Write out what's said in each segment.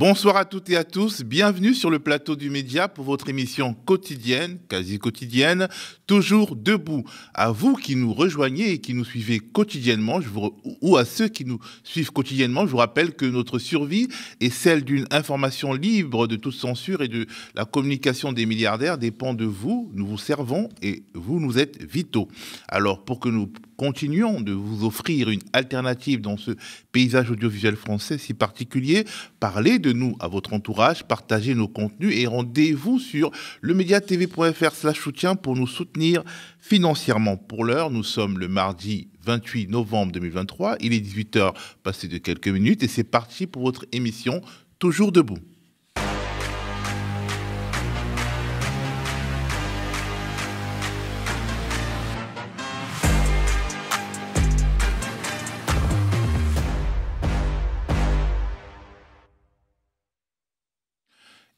Bonsoir à toutes et à tous, bienvenue sur le plateau du Média pour votre émission quotidienne, quasi quotidienne, toujours debout. À vous qui nous rejoignez et qui nous suivez quotidiennement, ou à ceux qui nous suivent quotidiennement, je vous rappelle que notre survie et celle d'une information libre de toute censure et de la communication des milliardaires dépend de vous, nous vous servons et vous nous êtes vitaux. Alors pour que nous continuons de vous offrir une alternative dans ce paysage audiovisuel français si particulier. Parlez de nous à votre entourage, partagez nos contenus et rendez-vous sur lemediatv.fr slash soutien pour nous soutenir financièrement. Pour l'heure, nous sommes le mardi 28 novembre 2023. Il est 18h passé de quelques minutes et c'est parti pour votre émission Toujours debout.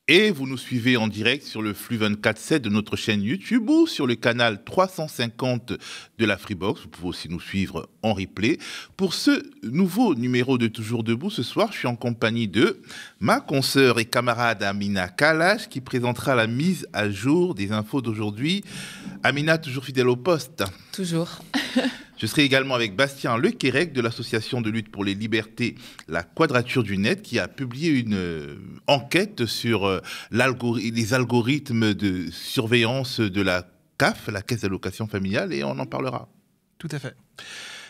Et vous nous suivez en direct sur le flux 24-7 de notre chaîne YouTube ou sur le canal 350 de la Freebox. Vous pouvez aussi nous suivre en replay. Pour ce nouveau numéro de Toujours Debout, ce soir, je suis en compagnie de ma consoeur et camarade Amina Kalash qui présentera la mise à jour des infos d'aujourd'hui. Amina, toujours fidèle au poste. Toujours. Ce serai également avec Bastien Lequérec de l'association de lutte pour les libertés La Quadrature du Net qui a publié une euh, enquête sur euh, les algorithmes de surveillance de la CAF, la Caisse d'allocation familiale, et on en parlera. Tout à fait.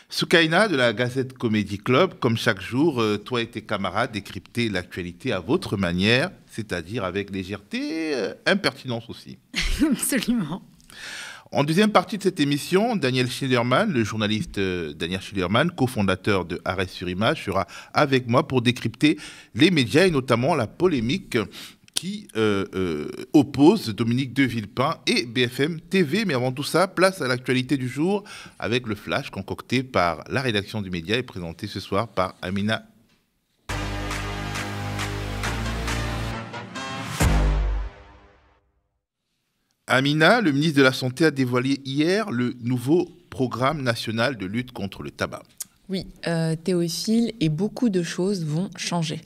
Soukaina de la Gazette Comédie Club, comme chaque jour, euh, toi et tes camarades décryptez l'actualité à votre manière, c'est-à-dire avec légèreté, impertinence aussi. Absolument. En deuxième partie de cette émission, Daniel Schillerman, le journaliste euh, Daniel Schillerman, cofondateur de Arrêt sur Image, sera avec moi pour décrypter les médias et notamment la polémique qui euh, euh, oppose Dominique de Villepin et BFM TV. Mais avant tout ça, place à l'actualité du jour avec le flash concocté par la rédaction du média et présenté ce soir par Amina Amina, le ministre de la Santé a dévoilé hier le nouveau programme national de lutte contre le tabac. Oui, euh, Théophile, et beaucoup de choses vont changer.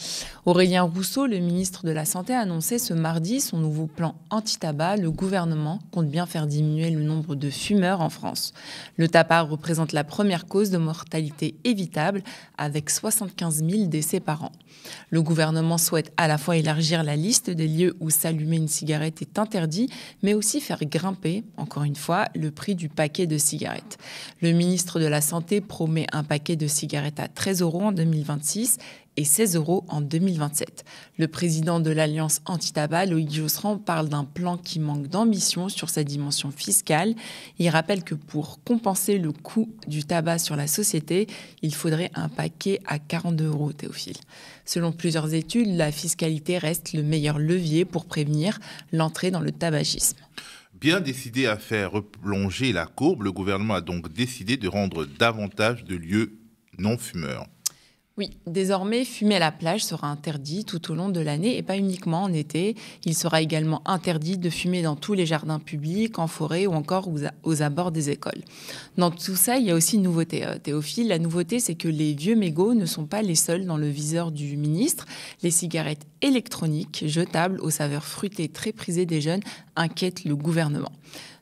Aurélien Rousseau, le ministre de la Santé, a annoncé ce mardi son nouveau plan anti-tabac. Le gouvernement compte bien faire diminuer le nombre de fumeurs en France. Le tabac représente la première cause de mortalité évitable, avec 75 000 décès par an. Le gouvernement souhaite à la fois élargir la liste des lieux où s'allumer une cigarette est interdit, mais aussi faire grimper, encore une fois, le prix du paquet de cigarettes. Le ministre de la Santé promet un paquet de cigarettes à 13 euros en 2026 et 16 euros en 2027. Le président de l'Alliance anti-tabac, Loïc Josserand, parle d'un plan qui manque d'ambition sur sa dimension fiscale. Il rappelle que pour compenser le coût du tabac sur la société, il faudrait un paquet à 42 euros, Théophile. Selon plusieurs études, la fiscalité reste le meilleur levier pour prévenir l'entrée dans le tabagisme. Bien décidé à faire replonger la courbe, le gouvernement a donc décidé de rendre davantage de lieux non-fumeurs. Oui, désormais, fumer à la plage sera interdit tout au long de l'année et pas uniquement en été. Il sera également interdit de fumer dans tous les jardins publics, en forêt ou encore aux, abords des écoles. Dans tout ça, il y a aussi une nouveauté. Euh, Théophile, la nouveauté, c'est que les vieux mégots ne sont pas les seuls dans le viseur du ministre. Les cigarettes électroniques, jetables, aux saveurs fruitées très prisées des jeunes, inquiètent le gouvernement.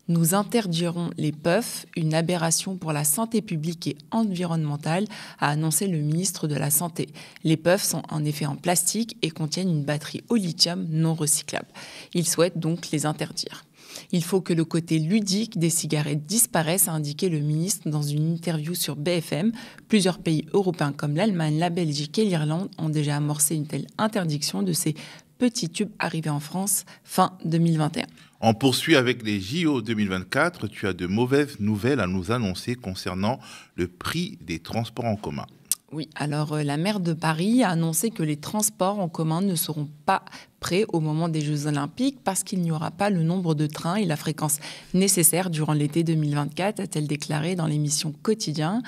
Nous interdirons les puffs, une aberration pour la santé publique et environnementale, a annoncé le ministre de la Santé. Les puffs sont en effet en plastique et contiennent une batterie au lithium non recyclable. Il souhaite donc les interdire. Il faut que le côté ludique des cigarettes disparaisse, a indiqué le ministre dans une interview sur BFM. Plusieurs pays européens comme l'Allemagne, la Belgique et l'Irlande ont déjà amorcé une telle interdiction de ces petits tubes arrivés en France fin 2021. On poursuit avec les JO 2024. Tu as de mauvaises nouvelles à nous annoncer concernant le prix des transports en commun. Oui, alors euh, la maire de Paris a annoncé que les transports en commun ne seront pas prêts au moment des Jeux Olympiques parce qu'il n'y aura pas le nombre de trains et la fréquence nécessaire durant l'été 2024, a-t-elle déclaré dans l'émission Quotidien.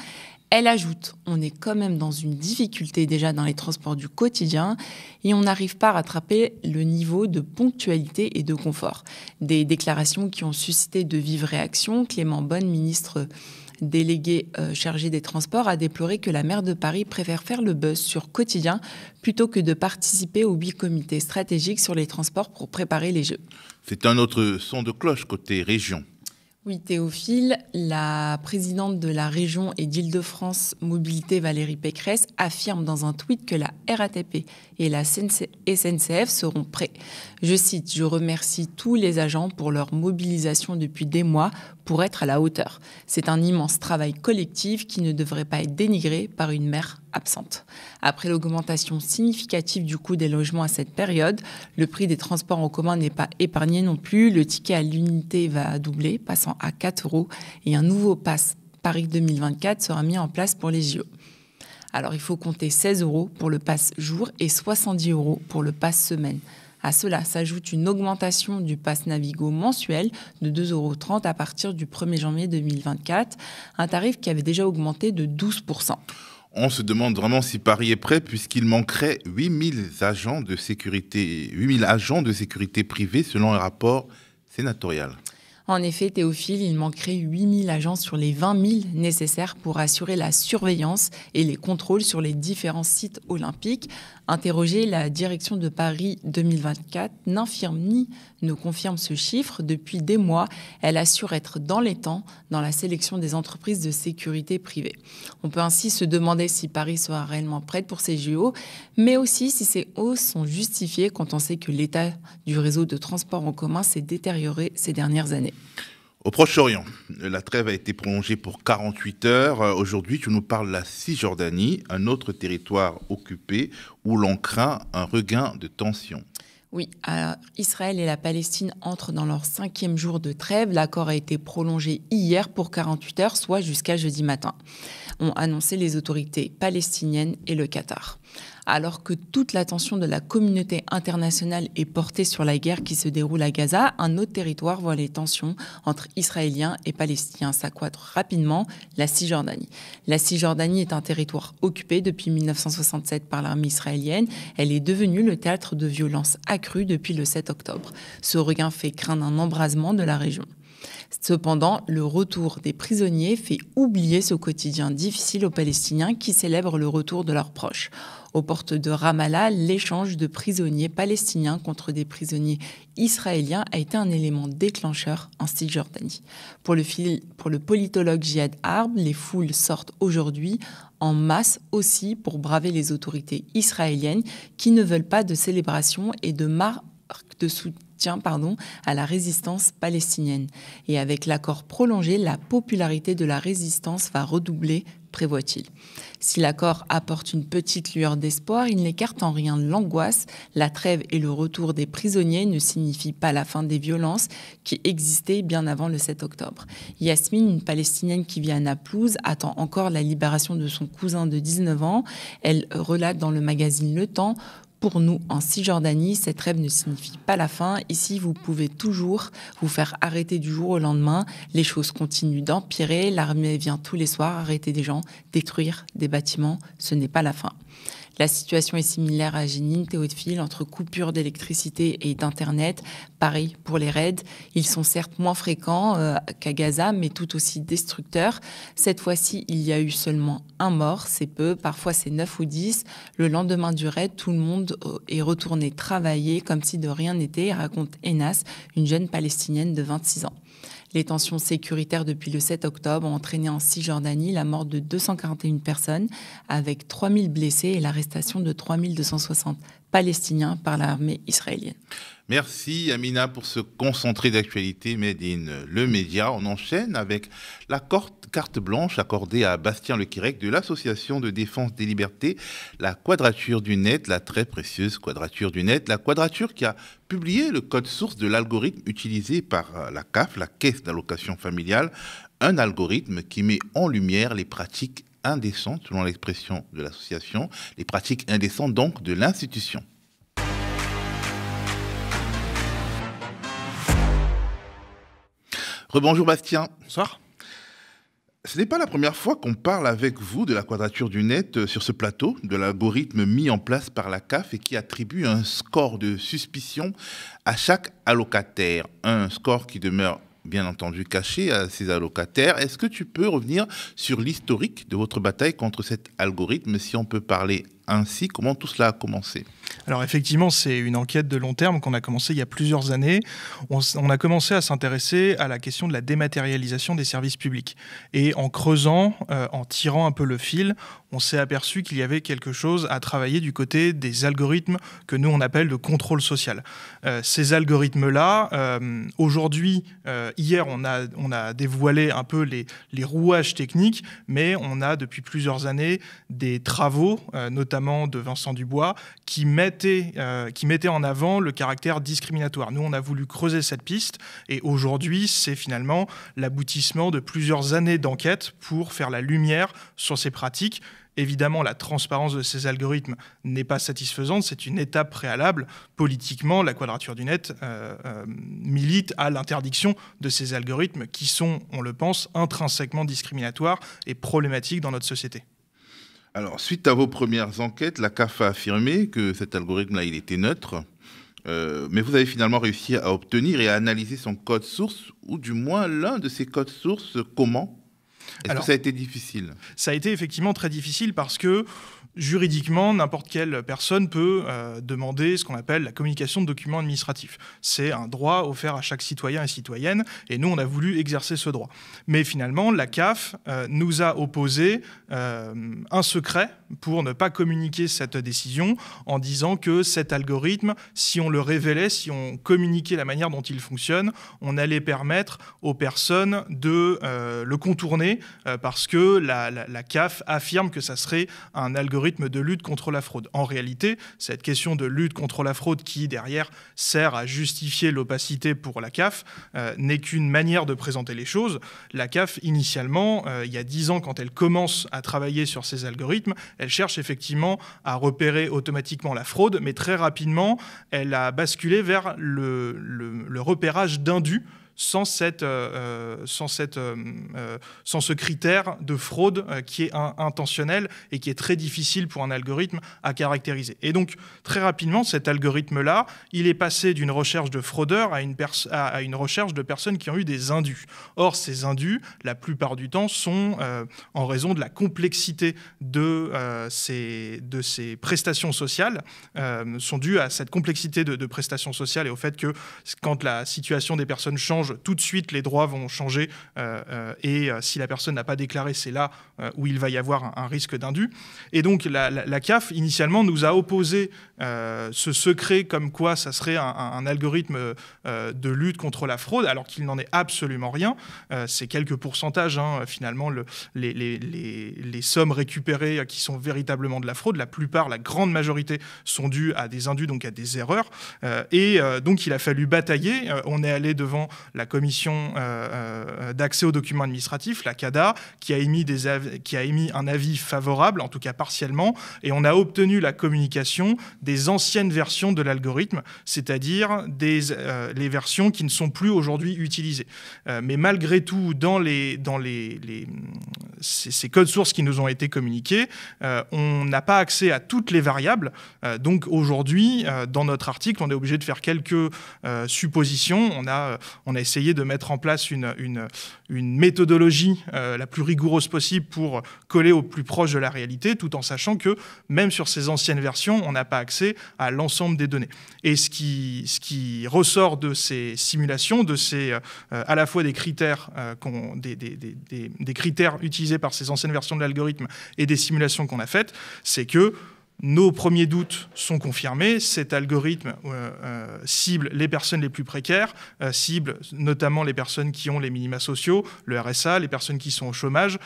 Elle ajoute, on est quand même dans une difficulté déjà dans les transports du quotidien et on n'arrive pas à rattraper le niveau de ponctualité et de confort. Des déclarations qui ont suscité de vives réactions. Clément Bonne, ministre délégué euh, chargé des transports, a déploré que la maire de Paris préfère faire le buzz sur quotidien plutôt que de participer aux huit comités stratégiques sur les transports pour préparer les Jeux. C'est un autre son de cloche côté région. Oui, Théophile, la présidente de la région et d'Île-de-France Mobilité, Valérie Pécresse, affirme dans un tweet que la RATP et la SNCF seront prêts. Je cite, je remercie tous les agents pour leur mobilisation depuis des mois pour être à la hauteur. C'est un immense travail collectif qui ne devrait pas être dénigré par une mère absente. Après l'augmentation significative du coût des logements à cette période, le prix des transports en commun n'est pas épargné non plus. Le ticket à l'unité va doubler, passant à 4 euros, et un nouveau pass Paris 2024 sera mis en place pour les JO. Alors il faut compter 16 euros pour le passe jour et 70 euros pour le passe semaine. À cela s'ajoute une augmentation du passe Navigo mensuel de 2,30 euros à partir du 1er janvier 2024, un tarif qui avait déjà augmenté de 12%. On se demande vraiment si Paris est prêt puisqu'il manquerait 8000 agents de sécurité, 8000 agents de sécurité privés selon un rapport sénatorial. En effet, Théophile, il manquerait 8000 agents sur les 20 000 nécessaires pour assurer la surveillance et les contrôles sur les différents sites olympiques, Interrogée, la direction de Paris 2024 n'infirme ni ne confirme ce chiffre. Depuis des mois, elle assure être dans les temps dans la sélection des entreprises de sécurité privée. On peut ainsi se demander si Paris sera réellement prête pour ces JO, mais aussi si ces hausses sont justifiées quand on sait que l'état du réseau de transport en commun s'est détérioré ces dernières années. Au Proche-Orient, la trêve a été prolongée pour 48 heures. Aujourd'hui, tu nous parles de la Cisjordanie, un autre territoire occupé où l'on craint un regain de tension. Oui, Israël et la Palestine entrent dans leur cinquième jour de trêve. L'accord a été prolongé hier pour 48 heures, soit jusqu'à jeudi matin, ont annoncé les autorités palestiniennes et le Qatar alors que toute l'attention de la communauté internationale est portée sur la guerre qui se déroule à Gaza, un autre territoire voit les tensions entre Israéliens et Palestiniens s'accroître rapidement, la Cisjordanie. La Cisjordanie est un territoire occupé depuis 1967 par l'armée israélienne. Elle est devenue le théâtre de violences accrues depuis le 7 octobre. Ce regain fait craindre un embrasement de la région. Cependant, le retour des prisonniers fait oublier ce quotidien difficile aux Palestiniens qui célèbrent le retour de leurs proches. Aux portes de Ramallah, l'échange de prisonniers palestiniens contre des prisonniers israéliens a été un élément déclencheur en Cisjordanie. Pour le, politologue Jihad Arb, les foules sortent aujourd'hui en masse aussi pour braver les autorités israéliennes qui ne veulent pas de célébration et de marque de soutien tient pardon, à la résistance palestinienne. Et avec l'accord prolongé, la popularité de la résistance va redoubler prévoit-il. Si l'accord apporte une petite lueur d'espoir, il n'écarte en rien l'angoisse. La trêve et le retour des prisonniers ne signifient pas la fin des violences qui existaient bien avant le 7 octobre. Yasmine, une Palestinienne qui vit à Naplouse, attend encore la libération de son cousin de 19 ans. Elle relate dans le magazine Le Temps pour nous en Cisjordanie, cette rêve ne signifie pas la fin. Ici, vous pouvez toujours vous faire arrêter du jour au lendemain. Les choses continuent d'empirer. L'armée vient tous les soirs arrêter des gens, détruire des bâtiments. Ce n'est pas la fin. La situation est similaire à Génine, Théophile, entre coupures d'électricité et d'Internet. Pareil pour les raids. Ils sont certes moins fréquents euh, qu'à Gaza, mais tout aussi destructeurs. Cette fois-ci, il y a eu seulement un mort, c'est peu, parfois c'est 9 ou 10. Le lendemain du raid, tout le monde euh, est retourné travailler comme si de rien n'était, raconte Enas, une jeune palestinienne de 26 ans. Les tensions sécuritaires depuis le 7 octobre ont entraîné en Cisjordanie la mort de 241 personnes, avec 000 blessés et l'arrestation de 260 Palestiniens par l'armée israélienne. Merci Amina pour ce concentré d'actualité Made in le média. On enchaîne avec la Corte carte blanche accordée à Bastien Lequirec de l'Association de défense des libertés, la Quadrature du Net, la très précieuse Quadrature du Net, la Quadrature qui a publié le code source de l'algorithme utilisé par euh, la CAF, la Caisse d'allocation familiale, un algorithme qui met en lumière les pratiques indécentes, selon l'expression de l'association, les pratiques indécentes donc de l'institution. Rebonjour Bastien. Bonsoir. Ce n'est pas la première fois qu'on parle avec vous de la quadrature du net euh, sur ce plateau, de l'algorithme mis en place par la CAF et qui attribue un score de suspicion à chaque allocataire. Un score qui demeure bien entendu caché à ces allocataires. Est-ce que tu peux revenir sur l'historique de votre bataille contre cet algorithme, si on peut parler ainsi Comment tout cela a commencé alors effectivement, c'est une enquête de long terme qu'on a commencé il y a plusieurs années. On, a commencé à s'intéresser à la question de la dématérialisation des services publics. Et en creusant, euh, en tirant un peu le fil, on s'est aperçu qu'il y avait quelque chose à travailler du côté des algorithmes que nous on appelle le contrôle social. Euh, ces algorithmes-là, euh, aujourd'hui, hier, on a, on a dévoilé un peu les, les rouages techniques, mais on a depuis plusieurs années des travaux, notamment de Vincent Dubois, qui euh, qui mettait en avant le caractère discriminatoire. Nous, on a voulu creuser cette piste et aujourd'hui, c'est finalement l'aboutissement de plusieurs années d'enquête pour faire la lumière sur ces pratiques. Évidemment, la transparence de ces algorithmes n'est pas satisfaisante, c'est une étape préalable. Politiquement, la quadrature du net euh, euh, milite à l'interdiction de ces algorithmes qui sont, on le pense, intrinsèquement discriminatoires et problématiques dans notre société. Alors, suite à vos premières enquêtes, la CAF a affirmé que cet algorithme-là, il était neutre. Euh, mais vous avez finalement réussi à obtenir et à analyser son code source, ou du moins l'un de ses codes sources, comment est-ce que ça a été difficile Ça a été effectivement très difficile parce que juridiquement, n'importe quelle personne peut euh, demander ce qu'on appelle la communication de documents administratifs. C'est un droit offert à chaque citoyen et citoyenne, et nous, on a voulu exercer ce droit. Mais finalement, la CAF euh, nous a opposé euh, un secret pour ne pas communiquer cette décision en disant que cet algorithme, si on le révélait, si on communiquait la manière dont il fonctionne, on allait permettre aux personnes de le contourner parce que la CAF affirme que ça serait un algorithme de lutte contre la fraude. En réalité, cette question de lutte contre la fraude qui, derrière, sert à justifier l'opacité pour la CAF, euh, n'est qu'une manière de présenter les choses. La CAF, initialement, euh, il y a dix ans, quand elle commence à travailler sur ces algorithmes, elle cherche effectivement à repérer automatiquement la fraude, mais très rapidement, elle a basculé vers le repérage d'indus sans, cette, euh, euh, sans, cette, euh, sans ce critère de fraude qui est intentionnel et qui est très difficile pour un algorithme à caractériser. Et donc, très rapidement, cet algorithme-là, il est passé d'une recherche de fraudeurs à une, à, à une, recherche de personnes qui ont eu des indus. Or, ces indus, la plupart du temps, sont en raison de la complexité de, ces, de ces prestations sociales, sont dues à cette complexité de, de prestations sociales et au fait que quand la situation des personnes change, tout de suite les droits vont changer euh, euh, et euh, si la personne n'a pas déclaré, c'est là où il va y avoir un, risque d'indu. Et donc la, CAF, initialement, nous a opposé ce secret comme quoi ça serait un, algorithme de lutte contre la fraude, alors qu'il n'en est absolument rien. c'est quelques pourcentages, hein, finalement, le, les, sommes récupérées qui sont véritablement de la fraude. La plupart, la grande majorité, sont dues à des indus, donc à des erreurs. et donc, il a fallu batailler. on est allé devant la Commission euh, euh, d'accès aux documents administratifs, la CADA, qui a, émis des qui a émis un avis favorable, en tout cas partiellement, et on a obtenu la communication des anciennes versions de l'algorithme, c'est-à-dire des euh, les versions qui ne sont plus aujourd'hui utilisées. mais malgré tout, dans, les, dans les, les ces, ces, codes sources qui nous ont été communiqués, on n'a pas accès à toutes les variables. donc aujourd'hui, dans notre article, on est obligé de faire quelques suppositions. On a, on a essayer de mettre en place une, une, méthodologie euh, la plus rigoureuse possible pour coller au plus proche de la réalité, tout en sachant que même sur ces anciennes versions, on n'a pas accès à l'ensemble des données. Et ce qui, ce qui ressort de ces simulations, de ces, euh, à la fois des critères, euh, des, des critères utilisés par ces anciennes versions de l'algorithme et des simulations qu'on a faites, c'est que nos premiers doutes sont confirmés. Cet algorithme euh, euh, cible les personnes les plus précaires, euh, cible notamment les personnes qui ont les minima sociaux, le RSA, les personnes qui sont au chômage,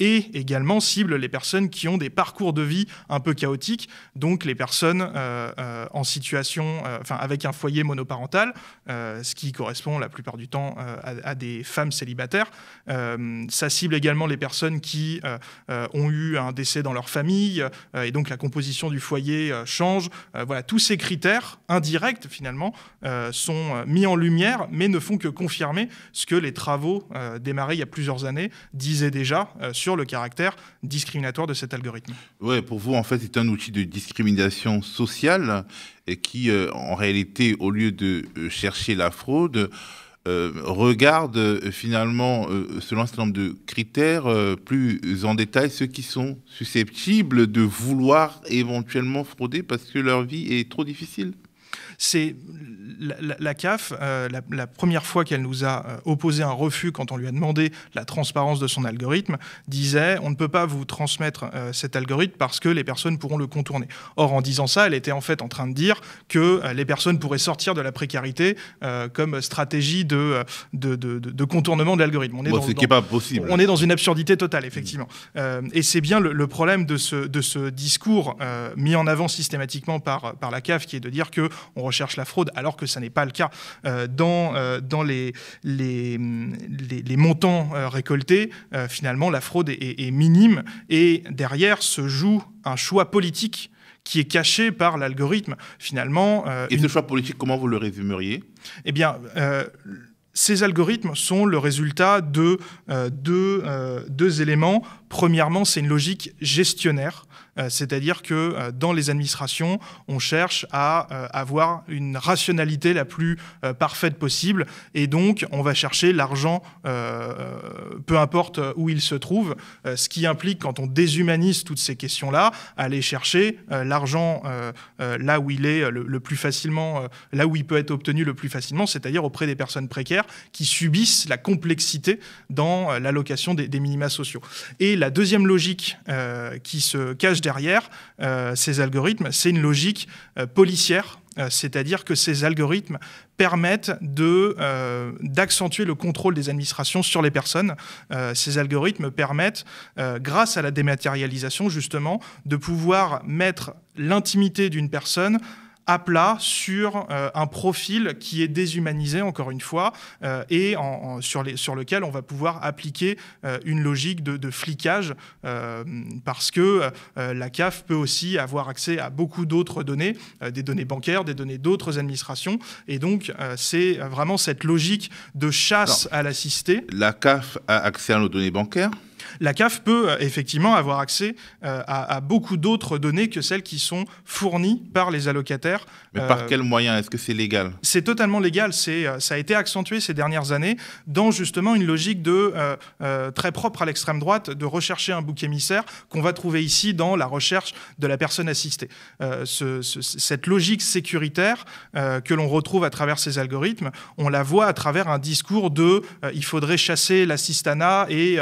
et également cible les personnes qui ont des parcours de vie un peu chaotiques, donc les personnes en situation, enfin avec un foyer monoparental, ce qui correspond la plupart du temps à, des femmes célibataires. ça cible également les personnes qui ont eu un décès dans leur famille, et donc la composition du foyer euh, change. Euh, voilà, tous ces critères indirects, finalement, euh, sont mis en lumière, mais ne font que confirmer ce que les travaux démarrés il y a plusieurs années disaient déjà sur le caractère discriminatoire de cet algorithme. Oui, pour vous, en fait, c'est un outil de discrimination sociale et qui, en réalité, au lieu de chercher la fraude, euh, regarde euh, finalement, euh, selon un certain nombre de critères, plus en détail ceux qui sont susceptibles de vouloir éventuellement frauder parce que leur vie est trop difficile c'est la, CAF, euh, la, première fois qu'elle nous a euh, opposé un refus quand on lui a demandé la transparence de son algorithme, disait on ne peut pas vous transmettre euh, cet algorithme parce que les personnes pourront le contourner. Or, en disant ça, elle était en fait en train de dire que les personnes pourraient sortir de la précarité comme stratégie de, de, contournement de l'algorithme. On est dans, On est dans une absurdité totale, effectivement. Mmh. et c'est bien le, problème de ce, de ce discours mis en avant systématiquement par, par la CAF, qui est de dire que on recherche la fraude, alors que ce n'est pas le cas euh, dans, euh, dans les, les, montants euh, récoltés. finalement, la fraude est, minime et derrière se joue un choix politique qui est caché par l'algorithme, finalement. et ce choix politique, comment vous le résumeriez Eh bien, ces algorithmes sont le résultat de deux, éléments. Premièrement, c'est une logique gestionnaire euh, c'est-à-dire que euh, dans les administrations, on cherche à euh, avoir une rationalité la plus parfaite possible, et donc on va chercher l'argent, peu importe où il se trouve, ce qui implique, quand on déshumanise toutes ces questions-là, aller chercher l'argent là où il est le, plus facilement, là où il peut être obtenu le plus facilement, c'est-à-dire auprès des personnes précaires qui subissent la complexité dans l'allocation des, minima sociaux. Et la deuxième logique qui se cache derrière euh, ces algorithmes, c'est une logique euh, policière euh, c'est-à-dire que ces algorithmes permettent d'accentuer le contrôle des administrations sur les personnes. ces algorithmes permettent, grâce à la dématérialisation justement, de pouvoir mettre l'intimité d'une personne à plat sur euh, un profil qui est déshumanisé, encore une fois, euh, et sur, lequel on va pouvoir appliquer euh, une logique de, flicage, parce que la CAF peut aussi avoir accès à beaucoup d'autres données, des données bancaires, des données d'autres administrations, et donc c'est vraiment cette logique de chasse à l'assisté. La CAF a accès à nos données bancaires la CAF peut euh, effectivement avoir accès euh, à, beaucoup d'autres données que celles qui sont fournies par les allocataires mais par euh, quel moyen Est-ce que c'est légal C'est totalement légal. C'est, euh, ça a été accentué ces dernières années dans justement une logique de euh, très propre à l'extrême droite de rechercher un bouc émissaire qu'on va trouver ici dans la recherche de la personne assistée. cette logique sécuritaire que l'on retrouve à travers ces algorithmes, on la voit à travers un discours de il faudrait chasser l'assistana et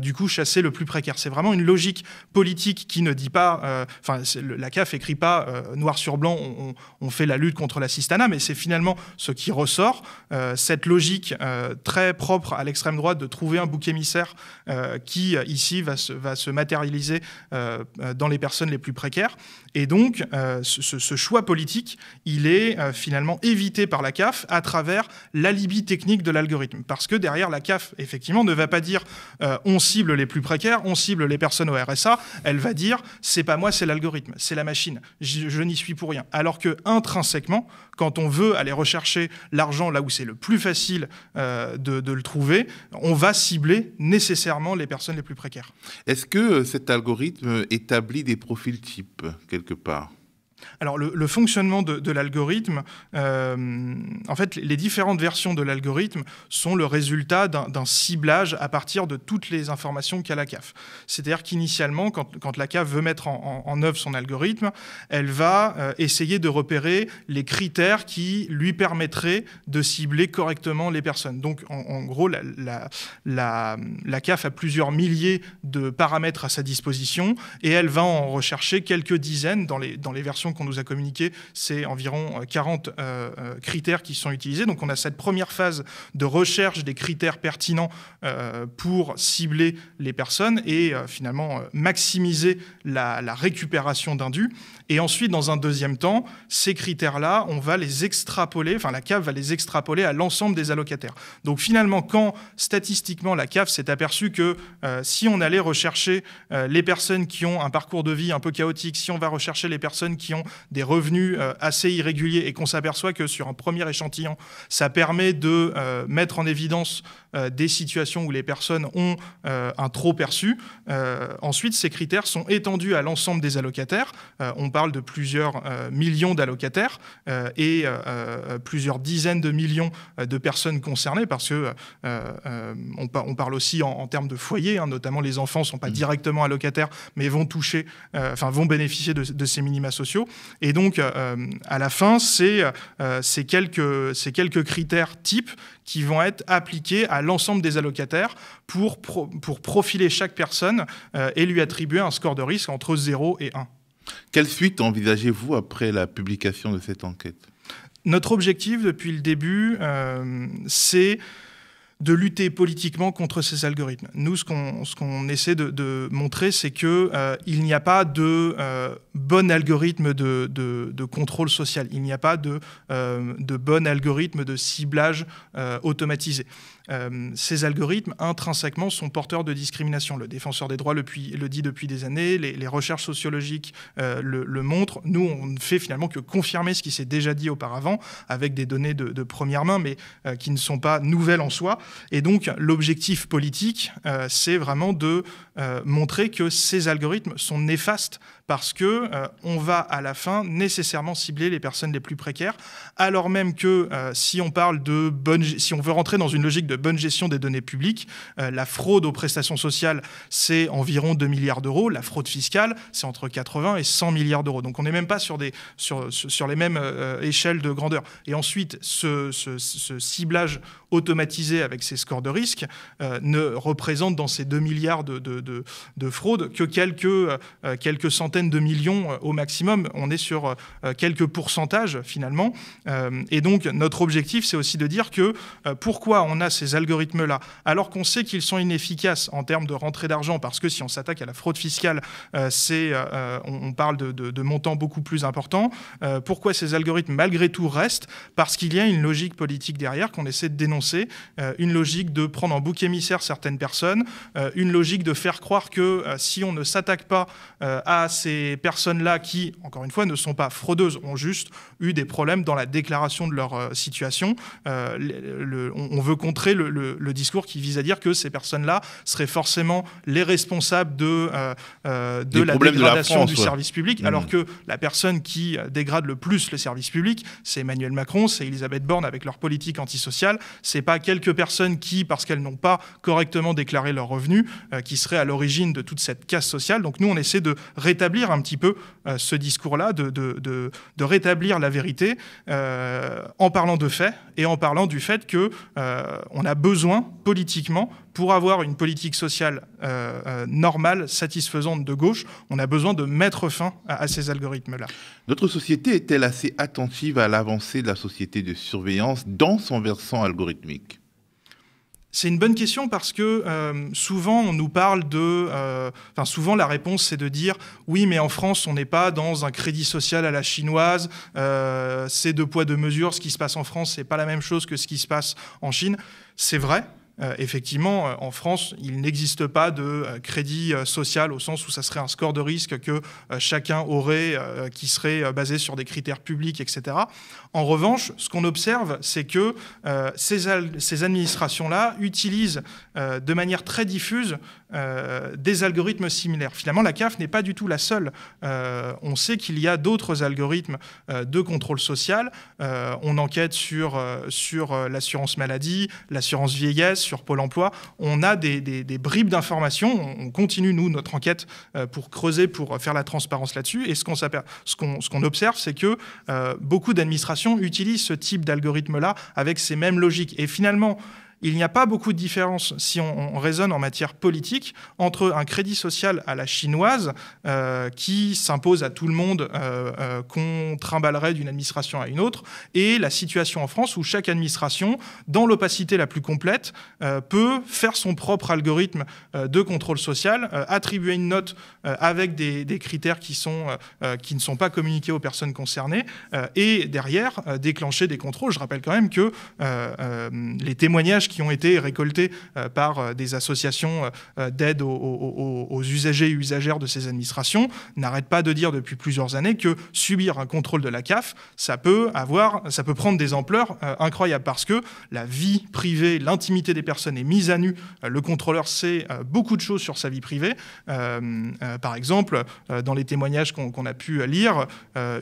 du coup chasser le plus précaire. C'est vraiment une logique politique qui ne dit pas, enfin la CAF écrit pas noir sur blanc, on fait la lutte contre la l'assistanat, mais c'est finalement ce qui ressort, euh, cette logique euh, très propre à l'extrême droite de trouver un bouc émissaire euh, qui, ici, va se matérialiser dans les personnes les plus précaires. Et donc, euh, ce, choix politique, il est euh, finalement évité par la CAF à travers l'alibi technique de l'algorithme. Parce que derrière, la CAF, effectivement, ne va pas dire euh, on cible les plus précaires, on cible les personnes au RSA. Elle va dire c'est pas moi, c'est l'algorithme, c'est la machine, je, n'y suis pour rien. Alors que intrinsèquement, quand on veut aller rechercher l'argent là où c'est le plus facile de, de le trouver, on va cibler nécessairement les personnes les plus précaires. Est-ce que cet algorithme établit des profils types quelque part. Alors le, fonctionnement de, l'algorithme, euh, en fait les différentes versions de l'algorithme sont le résultat d'un ciblage à partir de toutes les informations qu'a la CAF. C'est-à-dire qu'initialement, quand, la CAF veut mettre en, œuvre son algorithme, elle va euh, essayer de repérer les critères qui lui permettraient de cibler correctement les personnes. Donc en, gros, la, la CAF a plusieurs milliers de paramètres à sa disposition et elle va en rechercher quelques dizaines dans les, dans les versions qu'on nous a communiqué, c'est environ 40 euh, euh, euh, critères qui sont utilisés. Donc on a cette première phase de recherche des critères pertinents pour cibler les personnes et finalement maximiser la, la récupération d'indus. Et ensuite, dans un deuxième temps, ces critères-là, on va les extrapoler, enfin la CAF va les extrapoler à l'ensemble des allocataires. Donc finalement, quand statistiquement la CAF s'est aperçue que si on allait rechercher les personnes qui ont un parcours de vie un peu chaotique, si on va rechercher les personnes qui ont des revenus euh, assez irréguliers et qu'on s'aperçoit que sur un premier échantillon, ça permet de euh, mettre en évidence euh, des situations où les personnes ont un trop perçu. ensuite, ces critères sont étendus à l'ensemble des allocataires. on parle de plusieurs millions d'allocataires et plusieurs dizaines de millions de personnes concernées parce que on, parle aussi en, termes de foyers, hein, notamment les enfants ne sont pas mmh. directement allocataires mais vont toucher, enfin vont bénéficier de, ces minima sociaux. Et donc, euh, euh, à la fin, c'est euh, ces, quelques, quelques critères types qui vont être appliqués à l'ensemble des allocataires pour, pour profiler chaque personne et lui attribuer un score de risque entre 0 et 1. Quelle suite envisagez-vous après la publication de cette enquête Notre objectif depuis le début, c'est de lutter politiquement contre ces algorithmes. Nous, ce qu'on essaie de, montrer, c'est qu'il euh, n'y a pas de euh, bon algorithme de, contrôle social, il n'y a pas de, euh, de bon algorithme de ciblage automatisé. Euh, ces algorithmes intrinsèquement sont porteurs de discrimination. Le défenseur des droits le, dit depuis des années, les, recherches sociologiques euh, le, montrent. Nous, on ne fait finalement que confirmer ce qui s'est déjà dit auparavant avec des données de, première main, mais euh, qui ne sont pas nouvelles en soi. Et donc, l'objectif politique, c'est vraiment de montrer que ces algorithmes sont néfastes parce que euh, on va à la fin nécessairement cibler les personnes les plus précaires, alors même que euh, si on parle de bonne, si on veut rentrer dans une logique de bonne gestion des données publiques, euh, la fraude aux prestations sociales c'est environ 2 milliards d'euros, la fraude fiscale c'est entre 80 et 100 milliards d'euros. Donc on n'est même pas sur des sur, les mêmes échelles de grandeur. Et ensuite ce, ce ciblage Automatisés avec ces scores de risque euh, ne représentent dans ces 2 milliards de, de, de, fraudes que quelques, euh, euh, quelques centaines de millions au maximum. On est sur quelques pourcentages finalement. et donc notre objectif, c'est aussi de dire que pourquoi on a ces algorithmes-là alors qu'on sait qu'ils sont inefficaces en termes de rentrée d'argent parce que si on s'attaque à la fraude fiscale, c'est, on, on, parle de, montants beaucoup plus importants. pourquoi ces algorithmes malgré tout restent Parce qu'il y a une logique politique derrière qu'on essaie de dénoncer c'est euh, une logique de prendre en bouc émissaire certaines personnes, euh, une logique de faire croire que euh, si on ne s'attaque pas à ces personnes-là qui, encore une fois, ne sont pas fraudeuses, ont juste eu des problèmes dans la déclaration de leur situation, on, veut contrer le, discours qui vise à dire que ces personnes-là seraient forcément les responsables de, de la dégradation du service public, mmh. alors que la personne qui dégrade le plus le service public, c'est Emmanuel Macron, c'est Elisabeth Borne avec leur politique antisociale, c'est pas quelques personnes qui, parce qu'elles n'ont pas correctement déclaré leurs revenus, euh, qui seraient à l'origine de toute cette casse sociale. Donc nous, on essaie de rétablir un petit peu euh, ce discours-là, de, rétablir la vérité euh, en parlant de faits et en parlant du fait que on a besoin politiquement pour avoir une politique sociale normale, satisfaisante de gauche, on a besoin de mettre fin à ces algorithmes-là. Notre société est-elle assez attentive à l'avancée de la société de surveillance dans son versant algorithmique c'est une bonne question parce que euh, souvent on nous parle de, euh, enfin souvent la réponse c'est de dire oui mais en France on n'est pas dans un crédit social à la chinoise, euh, c'est deux poids deux mesures, ce qui se passe en France c'est pas la même chose que ce qui se passe en Chine, c'est vrai, euh, effectivement, euh, en France, il n'existe pas de euh, crédit social au sens où ça serait un score de risque que chacun aurait, qui serait basé sur des critères publics, etc. En revanche, ce qu'on observe, c'est que ces administrations-là utilisent de manière très diffuse euh, des algorithmes similaires. Finalement, la CAF n'est pas du tout la seule. Euh, on sait qu'il y a d'autres algorithmes euh, de contrôle social. on enquête sur, sur l'assurance maladie, l'assurance vieillesse, sur Pôle emploi. On a des, bribes d'informations. On, continue, nous, notre enquête pour creuser, pour faire la transparence là-dessus. Et ce qu'on ce ce observe, c'est que beaucoup d'administrations utilisent ce type d'algorithme-là avec ces mêmes logiques. Et finalement, il n'y a pas beaucoup de différence, si on, raisonne en matière politique, entre un crédit social à la chinoise euh, qui s'impose à tout le monde, euh, euh, qu'on trimballerait d'une administration à une autre, et la situation en France où chaque administration, dans l'opacité la plus complète, peut faire son propre algorithme de contrôle social, attribuer une note avec des, des, critères qui, sont, qui ne sont pas communiqués aux personnes concernées, et derrière déclencher des contrôles. Je rappelle quand même que les témoignages qui ont été récoltés euh, par euh, des associations euh, d'aide aux, usagers et usagères de ces administrations, n'arrête pas de dire depuis plusieurs années que subir un contrôle de la CAF, ça peut avoir, ça peut prendre des ampleurs incroyables parce que la vie privée, l'intimité des personnes est mise à nu. le contrôleur sait beaucoup de choses sur sa vie privée. par exemple, dans les témoignages qu'on a pu lire,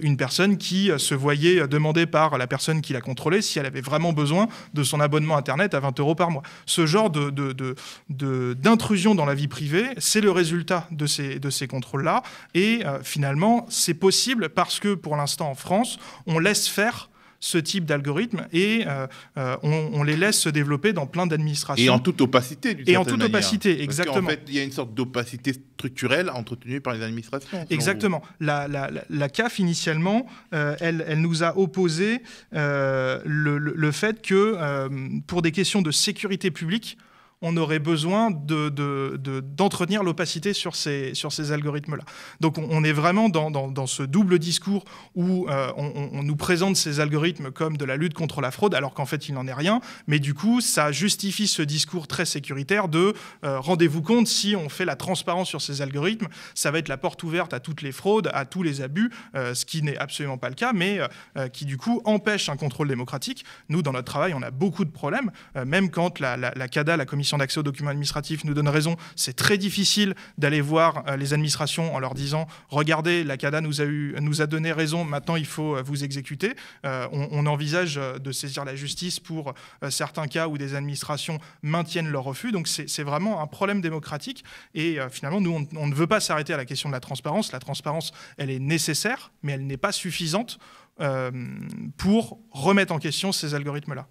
une personne qui se voyait demander par la personne qui la contrôlait si elle avait vraiment besoin de son abonnement Internet à 20 par mois. Ce genre d'intrusion de, dans la vie privée, c'est le résultat de ces, de ces contrôles-là. Et euh, finalement, c'est possible parce que pour l'instant en France, on laisse faire ce type d'algorithme, et euh, euh, on, les laisse se développer dans plein d'administrations. Et en toute opacité, Et en toute opacité, exactement. Parce en fait, il y a une sorte d'opacité structurelle entretenue par les administrations. Exactement. La, la, la, CAF, initialement, euh, elle, elle, nous a opposé le, le, fait que pour des questions de sécurité publique, on aurait besoin d'entretenir de, de, l'opacité sur ces, sur ces algorithmes-là. Donc on, est vraiment dans, dans, ce double discours où euh, on, nous présente ces algorithmes comme de la lutte contre la fraude, alors qu'en fait il n'en est rien, mais du coup ça justifie ce discours très sécuritaire de euh, rendez-vous compte, si on fait la transparence sur ces algorithmes, ça va être la porte ouverte à toutes les fraudes, à tous les abus, euh, ce qui n'est absolument pas le cas, mais qui du coup empêche un contrôle démocratique. Nous, dans notre travail, on a beaucoup de problèmes, même quand la CADA, la Commission d'accès aux documents administratifs nous donnent raison. C'est très difficile d'aller voir euh, les administrations en leur disant Regardez, la CADA nous a, eu, nous a donné raison, maintenant il faut euh, vous exécuter. Euh, on, envisage de saisir la justice pour certains cas où des administrations maintiennent leur refus. Donc c'est vraiment un problème démocratique. Et finalement, nous, on, ne veut pas s'arrêter à la question de la transparence. La transparence, elle est nécessaire, mais elle n'est pas suffisante pour remettre en question ces algorithmes-là.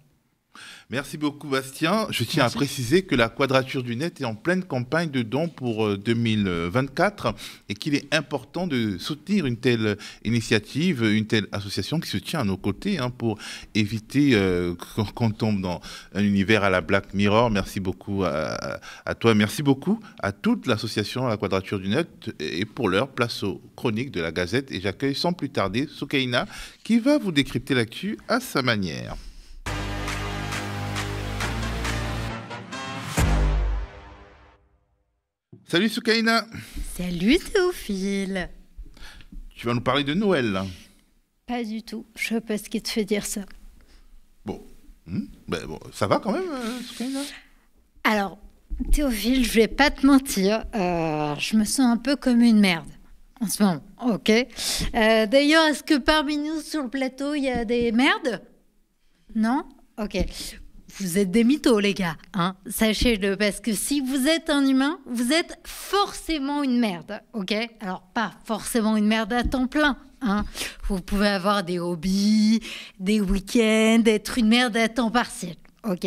Merci beaucoup, Bastien. Je tiens à préciser que la Quadrature du Net est en pleine campagne de dons pour 2024 euh, et qu'il est important de soutenir une telle initiative, une telle association qui se tient à nos côtés hein, pour éviter euh, qu'on tombe dans un univers à la Black Mirror. Merci beaucoup à, toi. Merci beaucoup à toute l'association à La Quadrature du Net. Et pour l'heure, place aux chroniques de la Gazette. Et j'accueille sans plus tarder Soukaina qui va vous décrypter l'actu à sa manière. Salut Soukaina Salut Théophile Tu vas nous parler de Noël Pas du tout, je sais pas ce qui te fait dire ça. Bon, hmm? ben ça va quand même euh, Soukaina Alors, Théophile, je vais pas te mentir, euh, je me sens un peu comme une merde. En ce moment, ok. Euh, d'ailleurs, est-ce que parmi nous sur le plateau, il y a des merdes Non Ok vous êtes des mythos, les gars. Hein Sachez-le, parce que si vous êtes un humain, vous êtes forcément une merde, ok Alors, pas forcément une merde à temps plein. Hein vous pouvez avoir des hobbies, des week-ends, être une merde à temps partiel, ok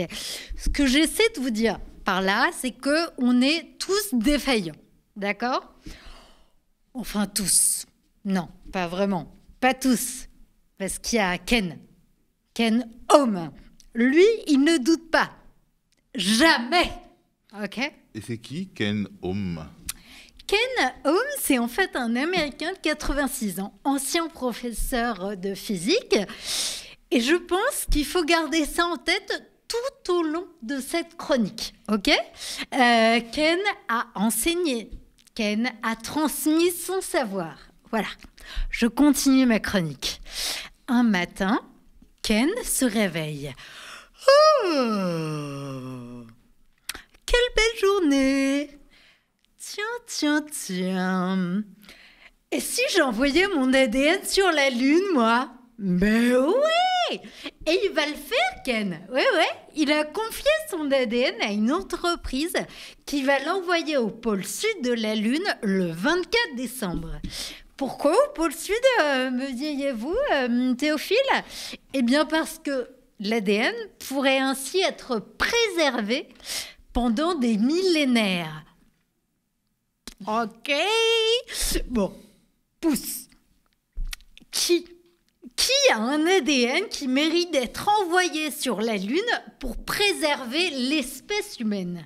Ce que j'essaie de vous dire par là, c'est que on est tous défaillants, d'accord Enfin, tous. Non, pas vraiment. Pas tous. Parce qu'il y a Ken. Ken Homme. Lui, il ne doute pas. Jamais. OK Et c'est qui Ken Home Ken Home, c'est en fait un Américain de 86 ans, ancien professeur de physique. Et je pense qu'il faut garder ça en tête tout au long de cette chronique. OK euh, Ken a enseigné. Ken a transmis son savoir. Voilà. Je continue ma chronique. Un matin, Ken se réveille. Hmm. Quelle belle journée Tiens, tiens, tiens. Et si j'envoyais mon ADN sur la Lune, moi Mais ben oui Et il va le faire, Ken Oui, oui. Il a confié son ADN à une entreprise qui va l'envoyer au pôle sud de la Lune le 24 décembre. Pourquoi au pôle sud, euh, me diriez-vous, euh, Théophile Eh bien parce que l'ADN pourrait ainsi être préservé pendant des millénaires. Ok Bon, pousse. Qui a un ADN qui mérite d'être envoyé sur la Lune pour préserver l'espèce humaine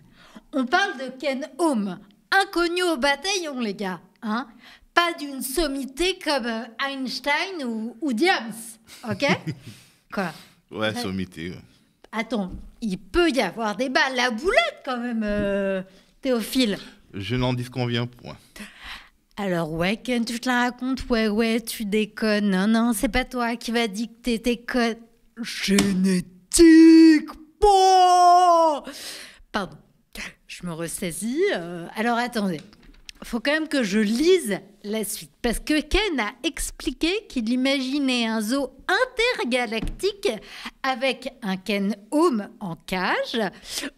On parle de Ken Home, inconnu au bataillon, les gars. Hein? Pas d'une sommité comme euh, Einstein ou, ou Diams. Ok Quoi Ouais, sommité. Attends, il peut y avoir des balles. La boulette, quand même, euh, Théophile. Je n'en dis qu'on vient point. Alors, ouais, Ken, tu te la racontes. Ouais, ouais, tu déconnes. Non, non, c'est pas toi qui va dicter tes codes. Génétique Bon Pardon, je me ressaisis. Euh. alors, attendez faut quand même que je lise la suite. Parce que Ken a expliqué qu'il imaginait un zoo intergalactique avec un Ken Home en cage,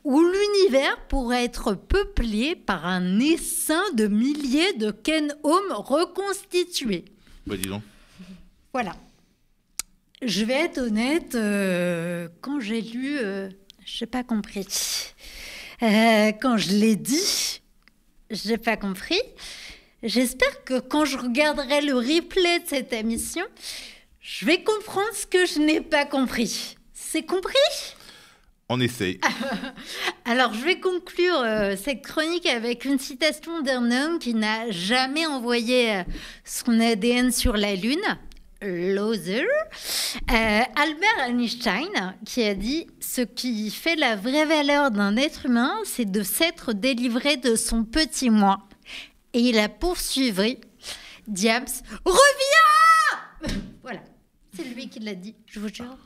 où l'univers pourrait être peuplé par un essaim de milliers de Ken Home reconstitués. Bah dis Voilà. Je vais être honnête, euh, quand j'ai lu, euh, je n'ai pas compris. Euh, quand je l'ai dit, j'ai pas compris. J'espère que quand je regarderai le replay de cette émission, je vais comprendre ce que je n'ai pas compris. C'est compris En essaye. Alors, je vais conclure euh, cette chronique avec une citation d'un homme qui n'a jamais envoyé euh, son ADN sur la Lune. Loser, euh, Albert Einstein, qui a dit Ce qui fait la vraie valeur d'un être humain, c'est de s'être délivré de son petit moi. Et il a poursuivi Diams, reviens Voilà, c'est lui qui l'a dit, je vous jure.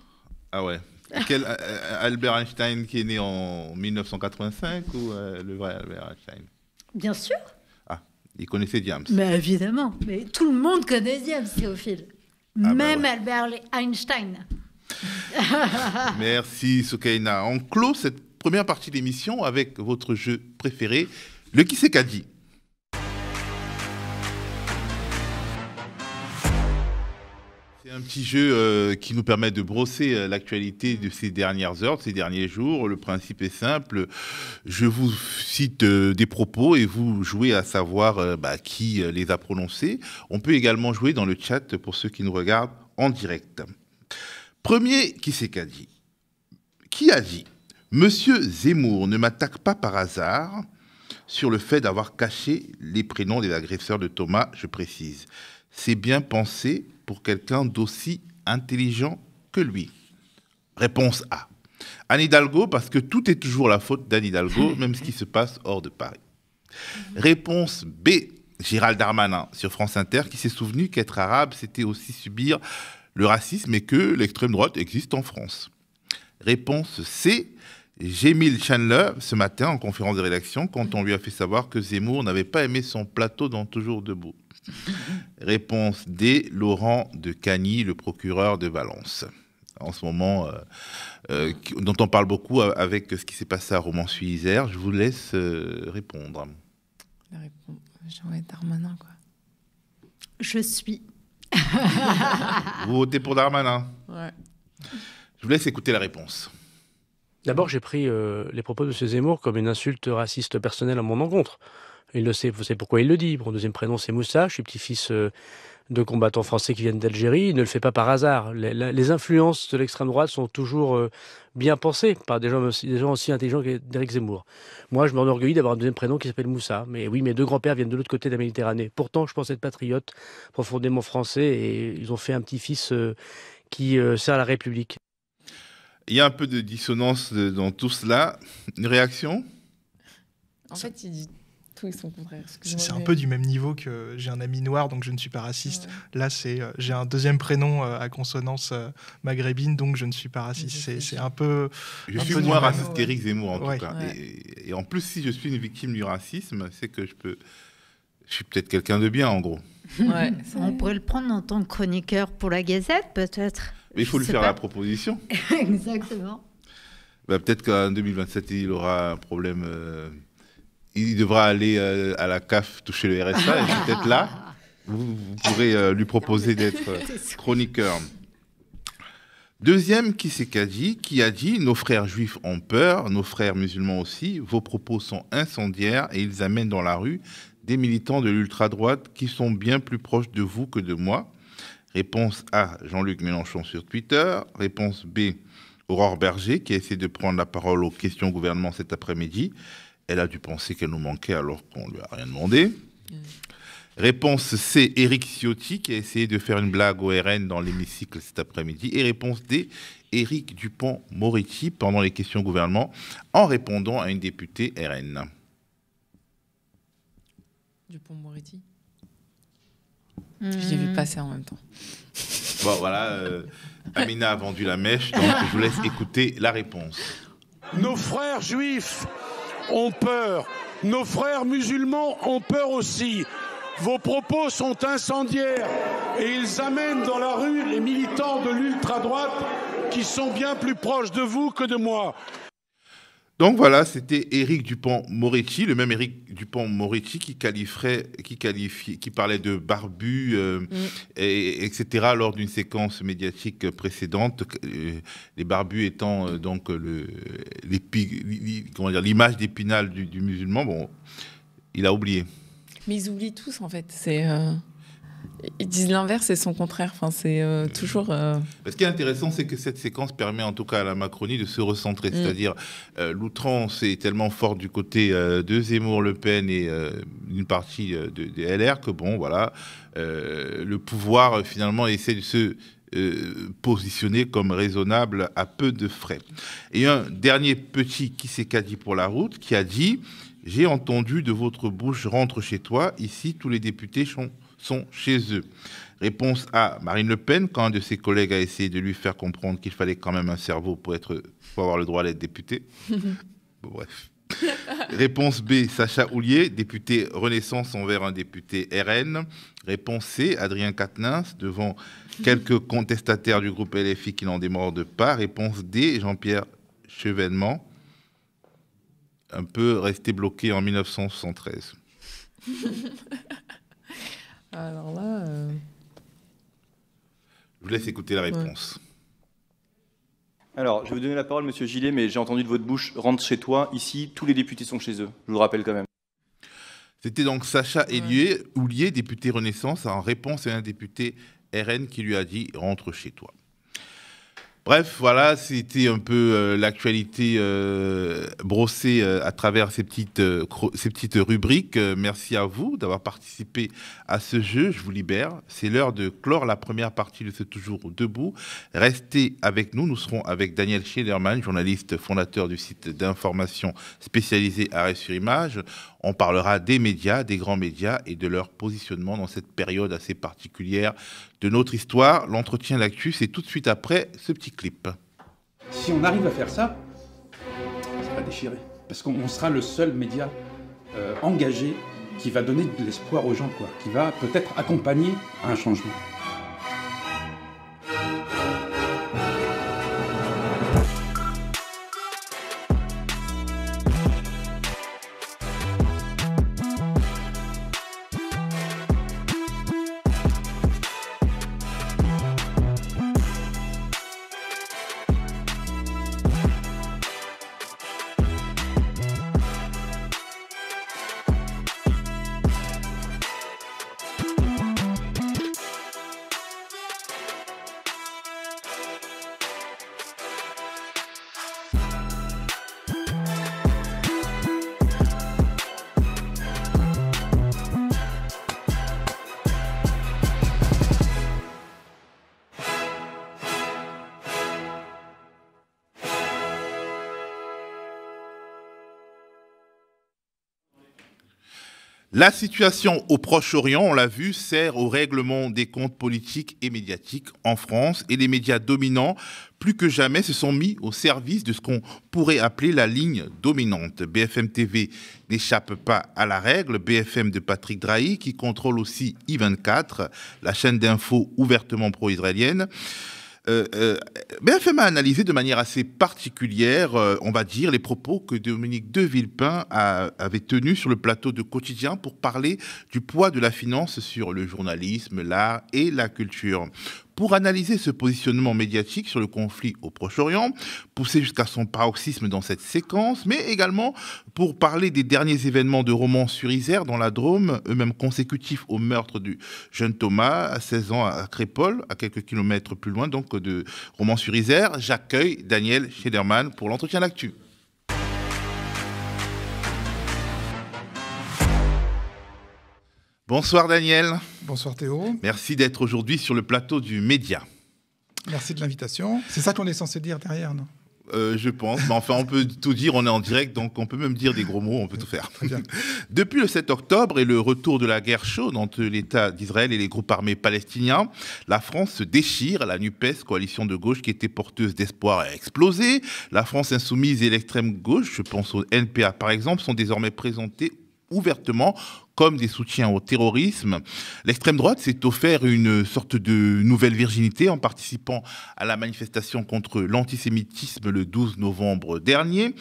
Ah ouais euh, euh, Albert Einstein qui est né en 1985 ou le vrai Albert Einstein Bien sûr. Ah, il connaissait Diams. Mais évidemment, mais tout le monde connaît Diams, fil... Ah ben Même Albert Einstein. Merci Soukaina. On clôt cette première partie d'émission avec votre jeu préféré, le qui sait qu'a dit. Un petit jeu euh, qui nous permet de brosser euh, l'actualité de ces dernières heures, de ces derniers jours. Le principe est simple. Je vous cite euh, des propos et vous jouez à savoir bah, qui les a prononcés. On peut également jouer dans le chat pour ceux qui nous regardent en direct. Premier, qui c'est qu'a dit Qui a dit Monsieur Zemmour ne m'attaque pas par hasard sur le fait d'avoir caché les prénoms des agresseurs de Thomas, je précise. C'est bien pensé pour quelqu'un d'aussi intelligent que lui Réponse A. Anne Hidalgo, parce que tout est toujours la faute d'Anne Hidalgo, même ce qui se passe hors de Paris. Réponse B. Gérald Darmanin sur France Inter, qui s'est souvenu qu'être arabe, c'était aussi subir le racisme et que l'extrême droite existe en France. Réponse C. Jemil Chandler, ce matin, en conférence de rédaction, quand on lui a fait savoir que Zemmour n'avait pas aimé son plateau dans Toujours debout. Réponse D, Laurent de Cagny, le procureur de Valence. En ce moment, euh, euh, dont on parle beaucoup euh, avec ce qui s'est passé à Romans-sur-Isère, je vous laisse répondre. La Darmanin, quoi. Je suis. vous votez pour Darmanin Ouais. Je vous laisse écouter la réponse. D'abord, j'ai pris les propos de M. Zemmour comme une insulte raciste personnelle à mon encontre. Il le sait, savez pourquoi il le dit. Mon deuxième prénom, c'est Moussa. Je suis petit-fils euh, de combattants français qui viennent d'Algérie. Il ne le fait pas par hasard. Les, influences de l'extrême droite sont toujours euh, bien pensées par des gens, aussi, des gens aussi intelligents qu'Éric Zemmour. Moi, je m'enorgueille d'avoir un deuxième prénom qui s'appelle Moussa. Mais oui, mes deux grands-pères viennent de l'autre côté de la Méditerranée. Pourtant, je pense être patriote, profondément français, et ils ont fait un petit-fils euh, qui sert à la République. Il y a un peu de dissonance dans tout cela. Une réaction en fait, il dit c'est un peu du même niveau que j'ai un ami noir, donc je ne suis pas raciste. Là, c'est euh, j'ai un deuxième prénom euh, à consonance euh, maghrébine, donc je ne suis pas raciste. C'est un peu. Je suis moins raciste qu'Éric Zemmour, en tout cas. Et, en plus, si je suis une victime du racisme, c'est que je peux. Je suis peut-être quelqu'un de bien, en gros. On pourrait le prendre en tant que chroniqueur pour la Gazette, peut-être. Mais il faut lui faire la proposition. Exactement. Bah, peut-être qu'en 2027, il aura un problème il devra aller euh, à la CAF toucher le RSA, et peut-être là, vous, pourrez euh, lui proposer d'être euh, chroniqueur. Deuxième, qui s'est qu'a dit Qui a dit Nos frères juifs ont peur, nos frères musulmans aussi, vos propos sont incendiaires et ils amènent dans la rue des militants de l'ultra-droite qui sont bien plus proches de vous que de moi. Réponse A, Jean-Luc Mélenchon sur Twitter. Réponse B, Aurore Berger, qui a essayé de prendre la parole aux questions gouvernement cet après-midi. Elle a dû penser qu'elle nous manquait alors qu'on lui a rien demandé. Réponse C, Éric Ciotti qui a essayé de faire une blague au RN dans l'hémicycle cet après-midi. Et réponse D, Éric Dupont-Moretti pendant les questions au gouvernement en répondant à une députée RN. Dupont-Moretti hmm. Je l'ai vu passer en même temps. Bon, voilà, euh, Amina a vendu la mèche, donc je vous laisse écouter la réponse. Nos frères juifs ont peur. Nos frères musulmans ont peur aussi. Vos propos sont incendiaires et ils amènent dans la rue les militants de l'ultra-droite qui sont bien plus proches de vous que de moi. Donc voilà, c'était Éric Dupont-Moretti, le même Éric Dupont-Moretti qui, qui parlait de barbu, euh, mm. et, etc., lors d'une séquence médiatique précédente. Euh, les barbus étant euh, l'image d'épinal du, musulman, bon, il a oublié. Mais ils oublient tous, en fait. C'est. Ils disent l'inverse et son contraire. Enfin, c'est euh, euh, toujours. Euh, ce qui est intéressant, c'est que cette séquence permet, en tout cas, à la Macronie de se recentrer. Mm. C'est-à-dire, l'outrance est tellement forte du côté de Zemmour, Le Pen et une partie des LR que, bon, voilà, le pouvoir, finalement, essaie de se positionner comme raisonnable à peu de frais. Et un dernier petit qui s'est qu'a pour la route, qui a dit J'ai entendu de votre bouche rentre chez toi, ici tous les députés sont sont chez eux. Réponse A, Marine Le Pen, quand un de ses collègues a essayé de lui faire comprendre qu'il fallait quand même un cerveau pour, être, pour avoir le droit d'être député. bref. Réponse B, Sacha Houlier, député Renaissance envers un député RN. Réponse C, Adrien Quatennens, devant quelques contestataires du groupe LFI qui n'en démordent pas. Réponse D, Jean-Pierre Chevènement, un peu resté bloqué en 1973. Alors là. Euh, je vous laisse écouter la réponse. Alors, je vais vous donner la parole, monsieur Gillet, mais j'ai entendu de votre bouche rentre chez toi. Ici, tous les députés sont chez eux. Je vous le rappelle quand même. C'était donc Sacha Hélier, député Renaissance, en réponse à un député RN qui lui a dit rentre chez toi. Bref, voilà, c'était un peu euh, l'actualité euh, brossée euh, à travers ces petites, rubriques. merci à vous d'avoir participé à ce jeu. Je vous libère. C'est l'heure de clore la première partie de ce Toujours debout. Restez avec nous. Nous serons avec Daniel Schillerman, journaliste fondateur du site d'information spécialisé Arrêt sur Image. On parlera des médias, des grands médias et de leur positionnement dans cette période assez particulière de notre histoire. L'entretien l'actu, c'est tout de suite après ce petit clip. Si on arrive à faire ça, ça va déchirer. Parce qu'on sera le seul média euh, engagé qui va donner de l'espoir aux gens, quoi, qui va peut-être accompagner un changement. La situation au Proche-Orient, on l'a vu, sert au règlement des comptes politiques et médiatiques en France et les médias dominants, plus que jamais, se sont mis au service de ce qu'on pourrait appeler la ligne dominante. BFM TV n'échappe pas à la règle, BFM de Patrick Drahi, qui contrôle aussi I24, la chaîne d'infos ouvertement pro-israélienne euh, euh, BFM a analysé de manière assez particulière, euh, on va dire, les propos que Dominique de Villepin avait tenus sur le plateau de Quotidien pour parler du poids de la finance sur le journalisme, l'art et la culture. Pour analyser ce positionnement médiatique sur le conflit au Proche-Orient, poussé jusqu'à son paroxysme dans cette séquence, mais également pour parler des derniers événements de Romans-sur-Isère dans la Drôme, eux-mêmes consécutifs au meurtre du jeune Thomas à 16 ans à Crépol, à quelques kilomètres plus loin donc de Romans-sur-Isère, j'accueille Daniel Schederman pour l'entretien d'actu. Bonsoir Daniel. Bonsoir Théo. Merci d'être aujourd'hui sur le plateau du Média. Merci de l'invitation. C'est ça qu'on est censé dire derrière, non euh, je pense. Mais enfin, on peut tout dire, on est en direct, donc on peut même dire des gros mots, on peut tout faire. Depuis le 7 octobre et le retour de la guerre chaude entre l'État d'Israël et les groupes armés palestiniens, la France se déchire. La NUPES, coalition de gauche qui était porteuse d'espoir, a explosé. La France insoumise et l'extrême gauche, je pense au NPA par exemple, sont désormais présentées ouvertement comme des soutiens au terrorisme. L'extrême droite s'est offert une sorte de nouvelle virginité en participant à la manifestation contre l'antisémitisme le 12 novembre dernier.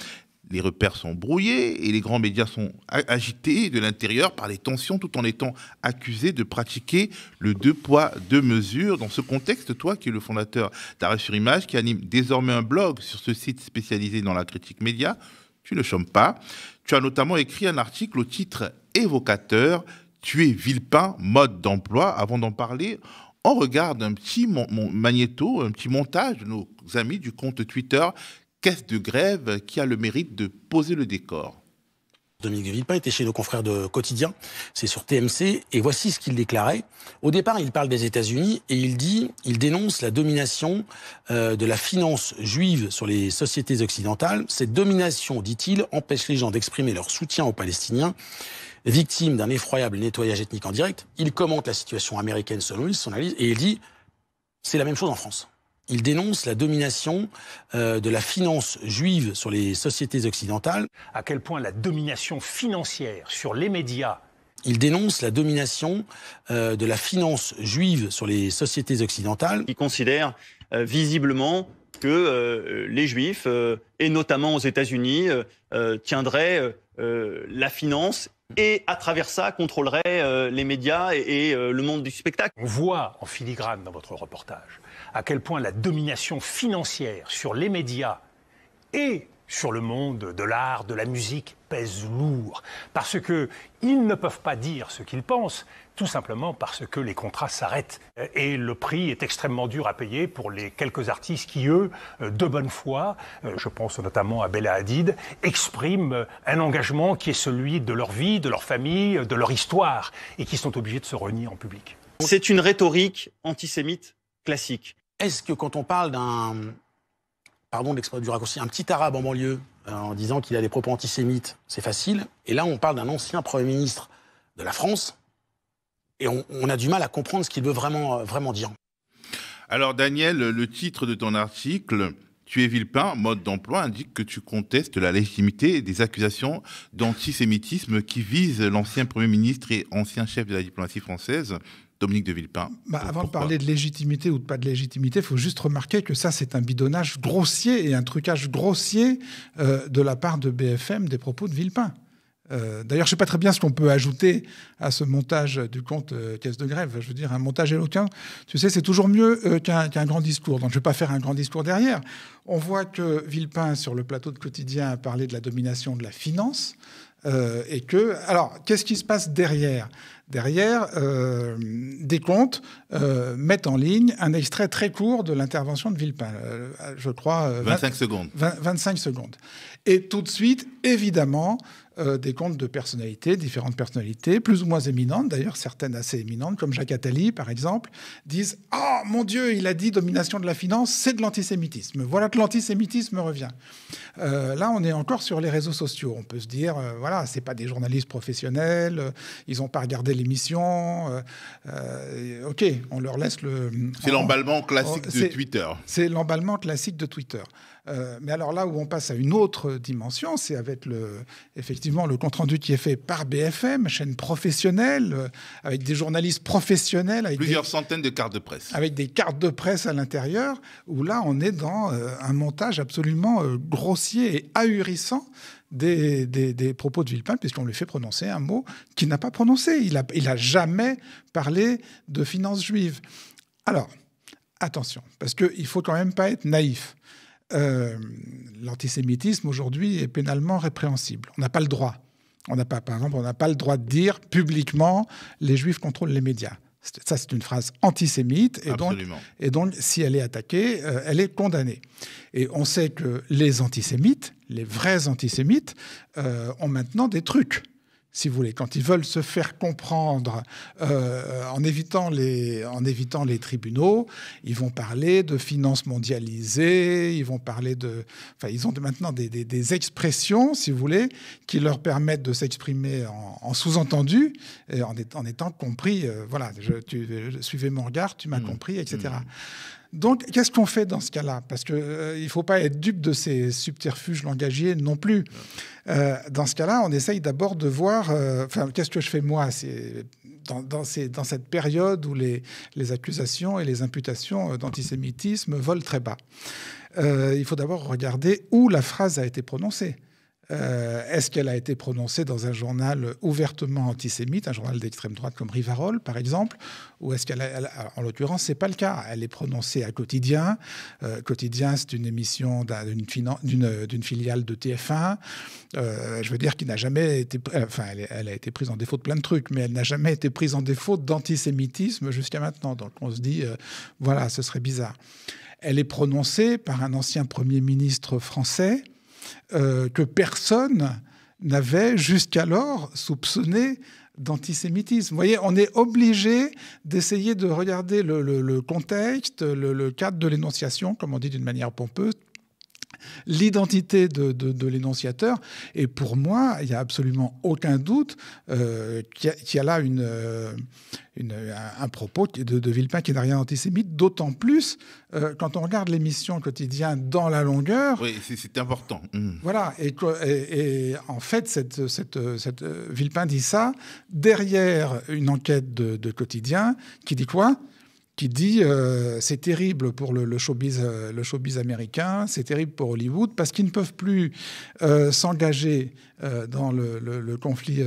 Les repères sont brouillés et les grands médias sont agités de l'intérieur par les tensions tout en étant accusés de pratiquer le deux poids, deux mesures. Dans ce contexte, toi qui es le fondateur d'Arrêt sur Image, qui anime désormais un blog sur ce site spécialisé dans la critique média, tu ne chômes pas. Tu as notamment écrit un article au titre évocateur, tuer Villepin, mode d'emploi. Avant d'en parler, on regarde un petit magnéto, un petit montage de nos amis du compte Twitter Caisse de grève qui a le mérite de poser le décor. Dominique Villepin était chez nos confrères de Quotidien, c'est sur TMC, et voici ce qu'il déclarait. Au départ, il parle des États-Unis et il dit, il dénonce la domination euh, de la finance juive sur les sociétés occidentales. Cette domination, dit-il, empêche les gens d'exprimer leur soutien aux Palestiniens victime d'un effroyable nettoyage ethnique en direct, il commente la situation américaine selon lui, son analyse, et il dit c'est la même chose en France. Il dénonce la domination euh, de la finance juive sur les sociétés occidentales. À quel point la domination financière sur les médias il dénonce la domination euh, de la finance juive sur les sociétés occidentales. Il considère euh, visiblement que les juifs, et notamment aux États-Unis, tiendraient la finance et à travers ça contrôlerait euh, les médias et, euh, le monde du spectacle. On voit en filigrane dans votre reportage à quel point la domination financière sur les médias et sur le monde de l'art, de la musique pèse lourd, parce qu'ils ne peuvent pas dire ce qu'ils pensent, tout simplement parce que les contrats s'arrêtent. Et le prix est extrêmement dur à payer pour les quelques artistes qui, eux, de bonne foi, euh, je pense notamment à Bella Hadid, expriment un engagement qui est celui de leur vie, de leur famille, de leur histoire, et qui sont obligés de se renier en public. C'est une rhétorique antisémite classique. Est-ce que quand on parle d'un, pardon du raccourci, un petit arabe en banlieue, euh, en disant qu'il a des propos antisémites, c'est facile, et là on parle d'un ancien Premier ministre de la France, et on, a du mal à comprendre ce qu'il veut vraiment, euh, vraiment dire. Alors Daniel, le titre de ton article, tu es Villepin, mode d'emploi, indique que tu contestes la légitimité des accusations d'antisémitisme qui visent l'ancien Premier ministre et ancien chef de la diplomatie française. Dominique de Villepin. Bah, avant de parler de légitimité ou de pas de légitimité, il faut juste remarquer que ça, c'est un bidonnage grossier et un trucage grossier euh, de la part de BFM des propos de Villepin. Euh, d'ailleurs, je ne sais pas très bien ce qu'on peut ajouter à ce montage du compte euh, caisse de grève. Je veux dire, un montage éloquent, tu sais, c'est toujours mieux euh, qu'un grand discours. Donc, je ne vais pas faire un grand discours derrière. On voit que Villepin, sur le plateau de quotidien, a parlé de la domination de la finance. et que, alors, qu'est-ce qui se passe derrière derrière, euh, des comptes euh, mettent en ligne un extrait très court de l'intervention de Villepin, euh, je crois... 25 secondes. 25 secondes. Et tout de suite, évidemment, des comptes de personnalités, différentes personnalités, plus ou moins éminentes, d'ailleurs certaines assez éminentes, comme Jacques Attali, par exemple, disent « Ah, oh, mon Dieu, il a dit domination de la finance, c'est de l'antisémitisme. Voilà que l'antisémitisme revient. Là, on est encore sur les réseaux sociaux. On peut se dire, voilà, c'est pas des journalistes professionnels, ils n'ont pas regardé l'émission. Euh, euh, ok, on leur laisse le. C'est l'emballement classique, de Twitter. C'est l'emballement classique de Twitter. Euh, mais alors là où on passe à une autre dimension, c'est avec le, effectivement le compte-rendu qui est fait par BFM, chaîne professionnelle, avec des journalistes professionnels. Plusieurs centaines de cartes de presse. Avec des cartes de presse à l'intérieur, où là on est dans un montage absolument grossier et ahurissant des, propos de Villepin, puisqu'on lui fait prononcer un mot qu'il n'a pas prononcé. Il n'a il a jamais parlé de finances juives. Alors, attention, parce qu'il ne faut quand même pas être naïf. Euh, l'antisémitisme aujourd'hui est pénalement répréhensible. On n'a pas le droit. On n'a pas, par exemple, on n'a pas le droit de dire publiquement les Juifs contrôlent les médias. Ça, c'est une phrase antisémite. Et donc, et donc, si elle est attaquée, euh, elle est condamnée. Et on sait que les antisémites les vrais antisémites euh, ont maintenant des trucs si vous voulez, quand ils veulent se faire comprendre euh, en, évitant les, en évitant les tribunaux, ils vont parler de finances mondialisées, ils vont parler de... Enfin, ils ont maintenant des, expressions, si vous voulez, qui leur permettent de s'exprimer en, sous-entendu, en, en, étant compris. Euh, voilà, tu, suivais suivez mon regard, tu m'as mmh. compris, etc. Donc, qu'est-ce qu'on fait dans ce cas-là Parce qu'il euh, ne faut pas être dupe de ces subterfuges langagiers non plus. Euh, dans ce cas-là, on essaye d'abord de voir, euh, enfin, qu'est-ce que je fais moi dans, dans, cette période où les, les accusations et les imputations d'antisémitisme volent très bas. il faut d'abord regarder où la phrase a été prononcée. Euh, est-ce qu'elle a été prononcée dans un journal ouvertement antisémite, un journal d'extrême droite comme Rivarol, par exemple Ou est-ce qu'elle, en l'occurrence, c'est pas le cas Elle est prononcée à Quotidien. Euh, Quotidien, c'est une émission d'une filiale de TF1. Euh, je veux dire qu'il n'a jamais été, enfin, elle, elle, a été prise en défaut de plein de trucs, mais elle n'a jamais été prise en défaut d'antisémitisme jusqu'à maintenant. Donc on se dit, voilà, ce serait bizarre. Elle est prononcée par un ancien premier ministre français euh, que personne n'avait jusqu'alors soupçonné d'antisémitisme. Vous voyez, on est obligé d'essayer de regarder le, contexte, le cadre de l'énonciation, comme on dit d'une manière pompeuse, l'identité de, l'énonciateur. Et pour moi, il n'y a absolument aucun doute euh, qu'il y, a là euh, un, propos de, de Villepin qui n'a rien d'antisémite, d'autant plus euh, quand on regarde l'émission quotidienne dans la longueur. Oui, c'est important. Mmh. Voilà, et, en fait, Villepin dit ça derrière une enquête de quotidien qui dit quoi qui dit euh, c'est terrible pour le, showbiz, euh, le showbiz américain, c'est terrible pour Hollywood parce qu'ils ne peuvent plus euh, s'engager dans le conflit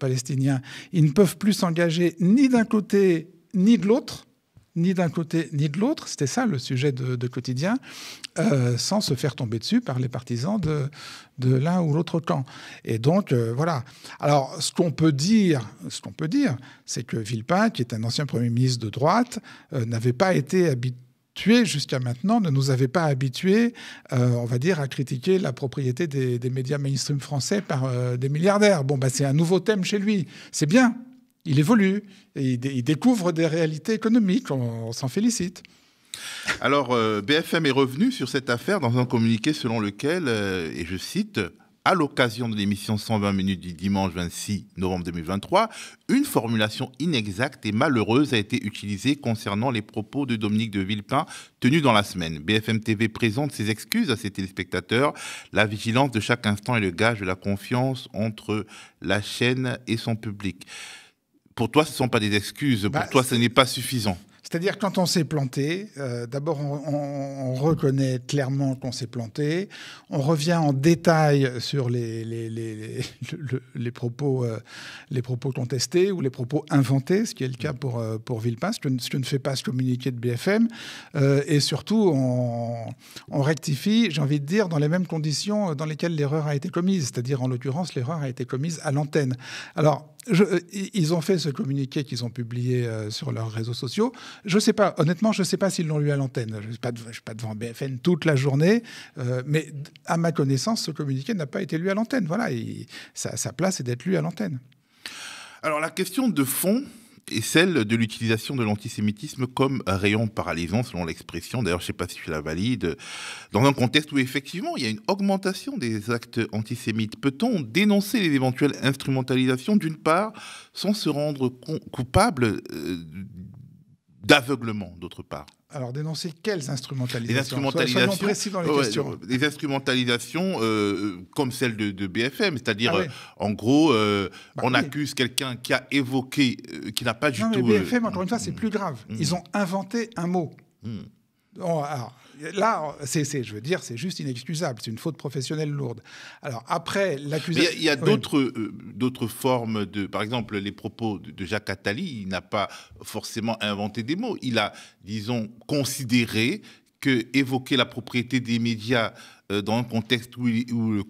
palestinien. Ils ne peuvent plus s'engager ni d'un côté ni de l'autre ni d'un côté ni de l'autre, c'était ça le sujet de, quotidien, euh, sans se faire tomber dessus par les partisans de, l'un ou l'autre camp. Et donc, euh, voilà. Alors, ce qu'on peut dire, ce qu'on peut dire, c'est que Villepin, qui est un ancien Premier ministre de droite, euh, n'avait pas été habitué jusqu'à maintenant, ne nous avait pas habitués, on va dire, à critiquer la propriété des, médias mainstream français par des milliardaires. Bon, bah, c'est un nouveau thème chez lui. C'est bien, il évolue, et il, découvre des réalités économiques, on, s'en félicite. Alors, euh, BFM est revenu sur cette affaire dans un communiqué selon lequel, euh, et je cite, à l'occasion de l'émission 120 minutes du dimanche 26 novembre 2023, une formulation inexacte et malheureuse a été utilisée concernant les propos de Dominique de Villepin tenus dans la semaine. BFM TV présente ses excuses à ses téléspectateurs. La vigilance de chaque instant est le gage de la confiance entre la chaîne et son public pour toi, ce ne sont pas des excuses. Pour bah, toi, ce n'est pas suffisant. C'est-à-dire quand on s'est planté, euh, d'abord on, reconnaît clairement qu'on s'est planté, on revient en détail sur les, les, propos, euh, les propos contestés ou les propos inventés, ce qui est le cas pour, euh, pour Villepin, ce que, ne fait pas ce communiqué de BFM, et surtout on, on rectifie, j'ai envie de dire, dans les mêmes conditions dans lesquelles l'erreur a été commise, c'est-à-dire en l'occurrence l'erreur a été commise à l'antenne. Alors euh, ils ont fait ce communiqué qu'ils ont publié euh, sur leurs réseaux sociaux. Je sais pas, honnêtement, je sais pas s'ils l'ont lu à l'antenne. Je ne suis, pas devant BFN toute la journée, euh, mais à ma connaissance, ce communiqué n'a pas été lu à l'antenne. Voilà, sa, sa, place est d'être lu à l'antenne. Alors la question de fond, et celle de l'utilisation de l'antisémitisme comme rayon paralysant, selon l'expression, d'ailleurs je ne sais pas si je la valide, dans un contexte où effectivement il y a une augmentation des actes antisémites. Peut-on dénoncer les éventuelles instrumentalisations d'une part sans se rendre coupable euh, d'aveuglement d'autre part alors dénoncer quelles instrumentalisations Les instrumentalisations, dans les questions. Euh, les instrumentalisations euh, euh, comme celle de, BFM, c'est-à-dire ah en gros, bah on accuse quelqu'un qui a évoqué, qui n'a pas du non, tout. Mais BFM, encore une fois, c'est mm. plus grave. Mm. Ils ont inventé un mot. Mm. Alors, Là, c'est, je veux dire, c'est juste inexcusable. C'est une faute professionnelle lourde. Alors après, l'accusation. Il y a, d'autres, euh, d'autres formes de. Par exemple, les propos de Jacques Attali, il n'a pas forcément inventé des mots. Il a, disons, considéré que évoquer la propriété des médias euh, dans un contexte où, où le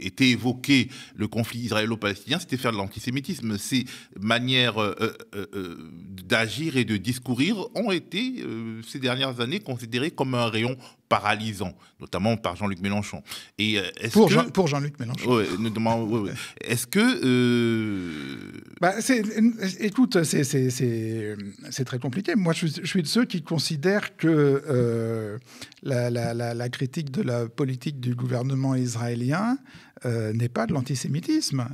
était évoqué le conflit israélo-palestinien, c'était faire de l'antisémitisme. Ces manières euh, euh, euh, d'agir et de discourir ont été, ces dernières années, considérées comme un rayon paralysant, notamment par Jean-Luc Mélenchon. Et euh, pour, Jean, luc Mélenchon. Est-ce que... Euh, bah, écoute, c'est très compliqué. Moi, je, suis de ceux qui considèrent que euh, la, la, critique de la politique du gouvernement israélien euh, n'est pas de l'antisémitisme.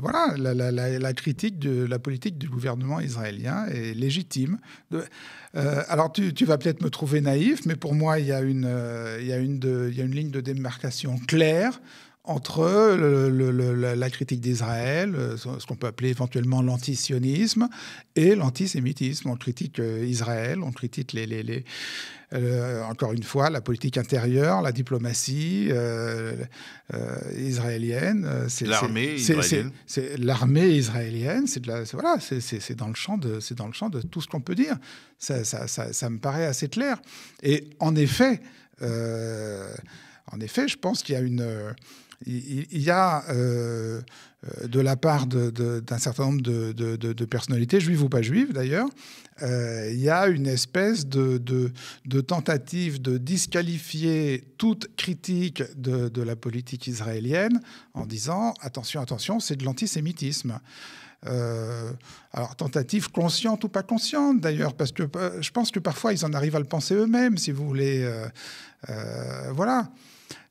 voilà, la, critique de la politique du gouvernement israélien est légitime. Euh, alors, tu, vas peut-être me trouver naïf, mais pour moi, il y a une ligne de démarcation claire entre le, la critique d'Israël, euh, ce qu'on peut appeler éventuellement l'antisionisme, et l'antisémitisme. On critique euh, Israël, on critique les, les, euh, encore une fois la politique intérieure, la diplomatie israélienne. l'armée israélienne. C'est, l'armée israélienne. C'est, voilà, c'est, dans le champ de, c'est dans le champ de tout ce qu'on peut dire. Ça, ça, me paraît assez clair. Et en effet, en effet, je pense qu'il y a une il y a euh, de la part d'un certain nombre de, personnalités, juives ou pas juives d'ailleurs, euh, il y a une espèce de, tentative de disqualifier toute critique de, la politique israélienne en disant attention, attention, c'est de l'antisémitisme. Euh, alors, tentative consciente ou pas consciente d'ailleurs, parce que je pense que parfois ils en arrivent à le penser eux-mêmes, si vous voulez. voilà.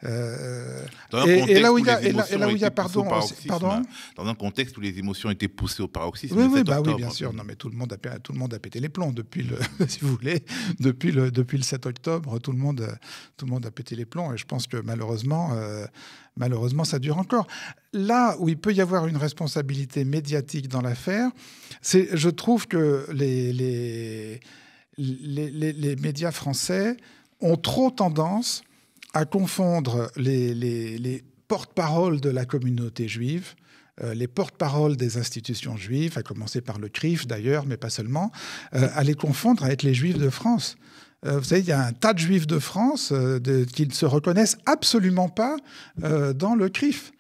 Euh, euh, et, là où il y a, pardon, euh, hein. dans un contexte où les émotions étaient poussées au paroxysme. Oui, oui, bah oui, bien sûr. Non, mais tout le monde a, tout le monde a pété les plombs depuis le, si vous voulez, depuis le, depuis le 7 octobre, tout le monde, tout le monde a pété les plombs. Et je pense que malheureusement, malheureusement, ça dure encore. Là où il peut y avoir une responsabilité médiatique dans l'affaire, c'est, je trouve que les, les, les, les médias français ont trop tendance à confondre les, porte paroles de la communauté juive euh, les porte-paroles des institutions juives, à commencer par le CRIF d'ailleurs, mais pas seulement, euh, à les confondre avec les juifs de France. Euh, vous savez, il y a un tas de juifs de France qui ne se reconnaissent absolument pas dans le CRIF.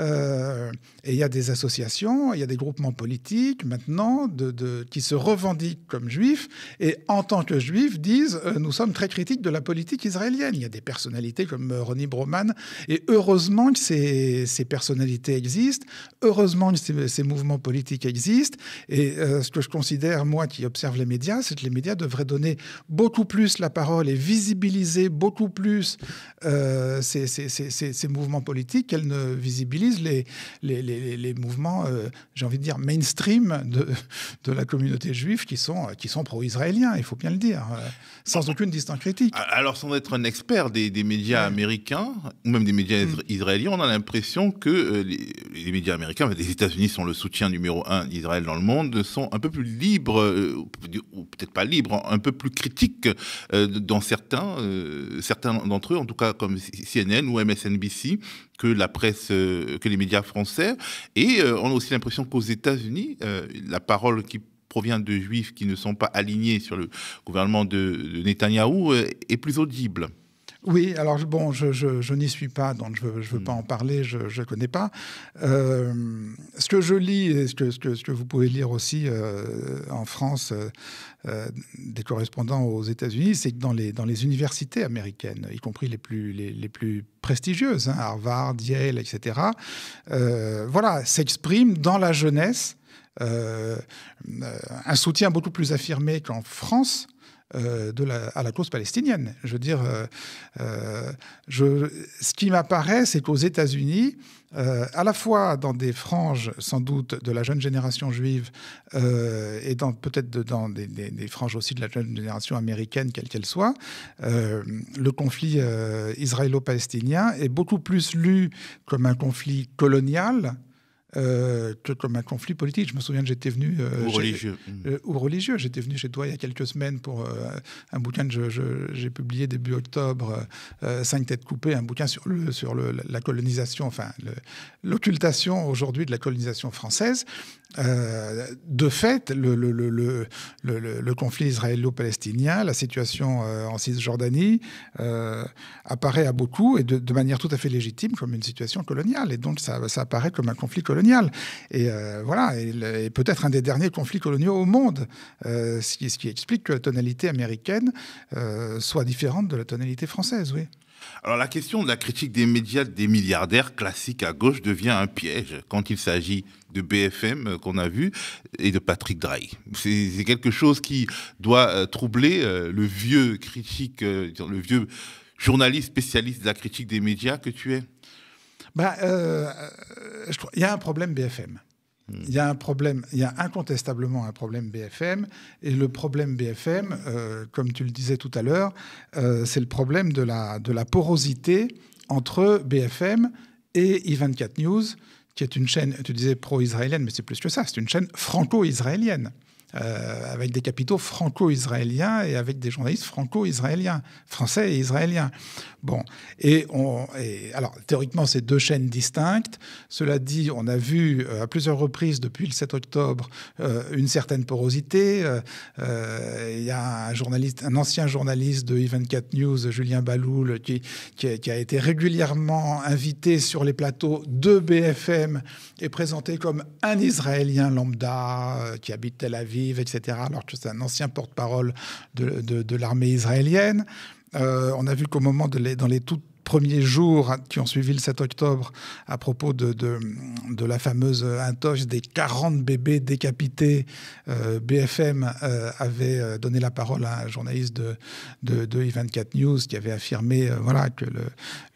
Euh, et il y a des associations, il y a des groupements politiques maintenant de, qui se revendiquent comme juifs et en tant que juifs disent euh, nous sommes très critiques de la politique israélienne. Il y a des personnalités comme euh, Ronnie Broman et heureusement que ces, personnalités existent, heureusement que ces, mouvements politiques existent et ce que je considère moi qui observe les médias, c'est que les médias devraient donner beaucoup plus la parole et visibiliser beaucoup plus ces, ces, mouvements politiques qu'elles ne visibilisent les, les, mouvements, euh, j'ai envie de dire, mainstream de, la communauté juive qui sont, euh, qui sont pro-israéliens, il faut bien le dire, euh, sans aucune distance critique. Alors, sans être un expert des, médias américains, ou même des médias mm. israéliens, on a l'impression que les, médias américains, les États-Unis sont le soutien numéro un d'Israël dans le monde, sont un peu plus libres, ou peut-être pas libres, hein, un peu plus critiques dans certains, certains d'entre eux, en tout cas comme CNN ou MSNBC, que la presse, euh, que les médias français. Et euh, on a aussi l'impression qu'aux États-Unis, euh, la parole qui provient de juifs qui ne sont pas alignés sur le gouvernement de, de Netanyahou est plus audible. Oui, alors bon, je, n'y suis pas, donc je ne veux, hmm. pas en parler, je ne connais pas. Euh, ce que je lis et ce que, ce que, vous pouvez lire aussi euh, en France euh, des correspondants aux États-Unis, c'est que dans les, dans les universités américaines, y compris les plus, les, plus prestigieuses, hein, Harvard, Yale, etc., voilà, s'exprime dans la jeunesse un soutien beaucoup plus affirmé qu'en France euh, à la cause palestinienne. Je veux dire, euh, euh, je, ce qui m'apparaît, c'est qu'aux États-Unis, à la fois dans des franges sans doute de la jeune génération juive et dans, peut-être dans des, franges aussi de la jeune génération américaine, quelle qu'elle soit, le conflit israélo-palestinien est beaucoup plus lu comme un conflit colonial que euh, comme un conflit politique. Je me souviens que j'étais venu... Euh, religieux. Hmm. Euh, ou religieux. J'étais venu chez toi il y a quelques semaines pour un bouquin que j'ai publié début octobre, Cinq têtes coupées, un bouquin sur, le, sur le, la colonisation, enfin l'occultation aujourd'hui de la colonisation française. Euh, de fait, le, conflit israélo-palestinien, la situation euh, en Cisjordanie, euh, apparaît à beaucoup et de, manière tout à fait légitime comme une situation coloniale. Et donc, ça, apparaît comme un conflit colonial. Et voilà, et, peut-être un des derniers conflits coloniaux au monde, ce, qui, explique que la tonalité américaine soit différente de la tonalité française, oui. Alors la question de la critique des médias des milliardaires classiques à gauche devient un piège quand il s'agit de BFM euh, qu'on a vu et de Patrick Drahi. C'est quelque chose qui doit euh, troubler euh, le vieux critique, le vieux journaliste spécialiste de la critique des médias que tu es. Bah, il y a un problème BFM. Il y a un problème, il y a incontestablement un problème BFM. Et le problème BFM, euh, comme tu le disais tout à l'heure, euh, c'est le problème de la, de la porosité entre BFM et I24 News, qui est une chaîne, tu disais pro-israélienne, mais c'est plus que ça, c'est une chaîne franco-israélienne. Euh, avec des capitaux franco-israéliens et avec des journalistes franco-israéliens, français et israéliens. Bon, et, on, alors théoriquement, c'est deux chaînes distinctes. Cela dit, on a vu euh, à plusieurs reprises depuis le 7 octobre euh, une certaine porosité. Il y a un journaliste, un ancien journaliste de 24 e News, Julien Baloul, qui, qui, qui a été régulièrement invité sur les plateaux de BFM et présenté comme un Israélien lambda qui habite Tel Aviv etc., alors que c'est un ancien porte-parole de, l'armée israélienne. Euh, on a vu qu'au moment de dans les toutes premier jour, qui ont suivi le 7 octobre à propos de, la fameuse intox des 40 bébés décapités, euh, BFM euh, avait euh, donné la parole à un journaliste de, de, I24 News qui avait affirmé voilà, que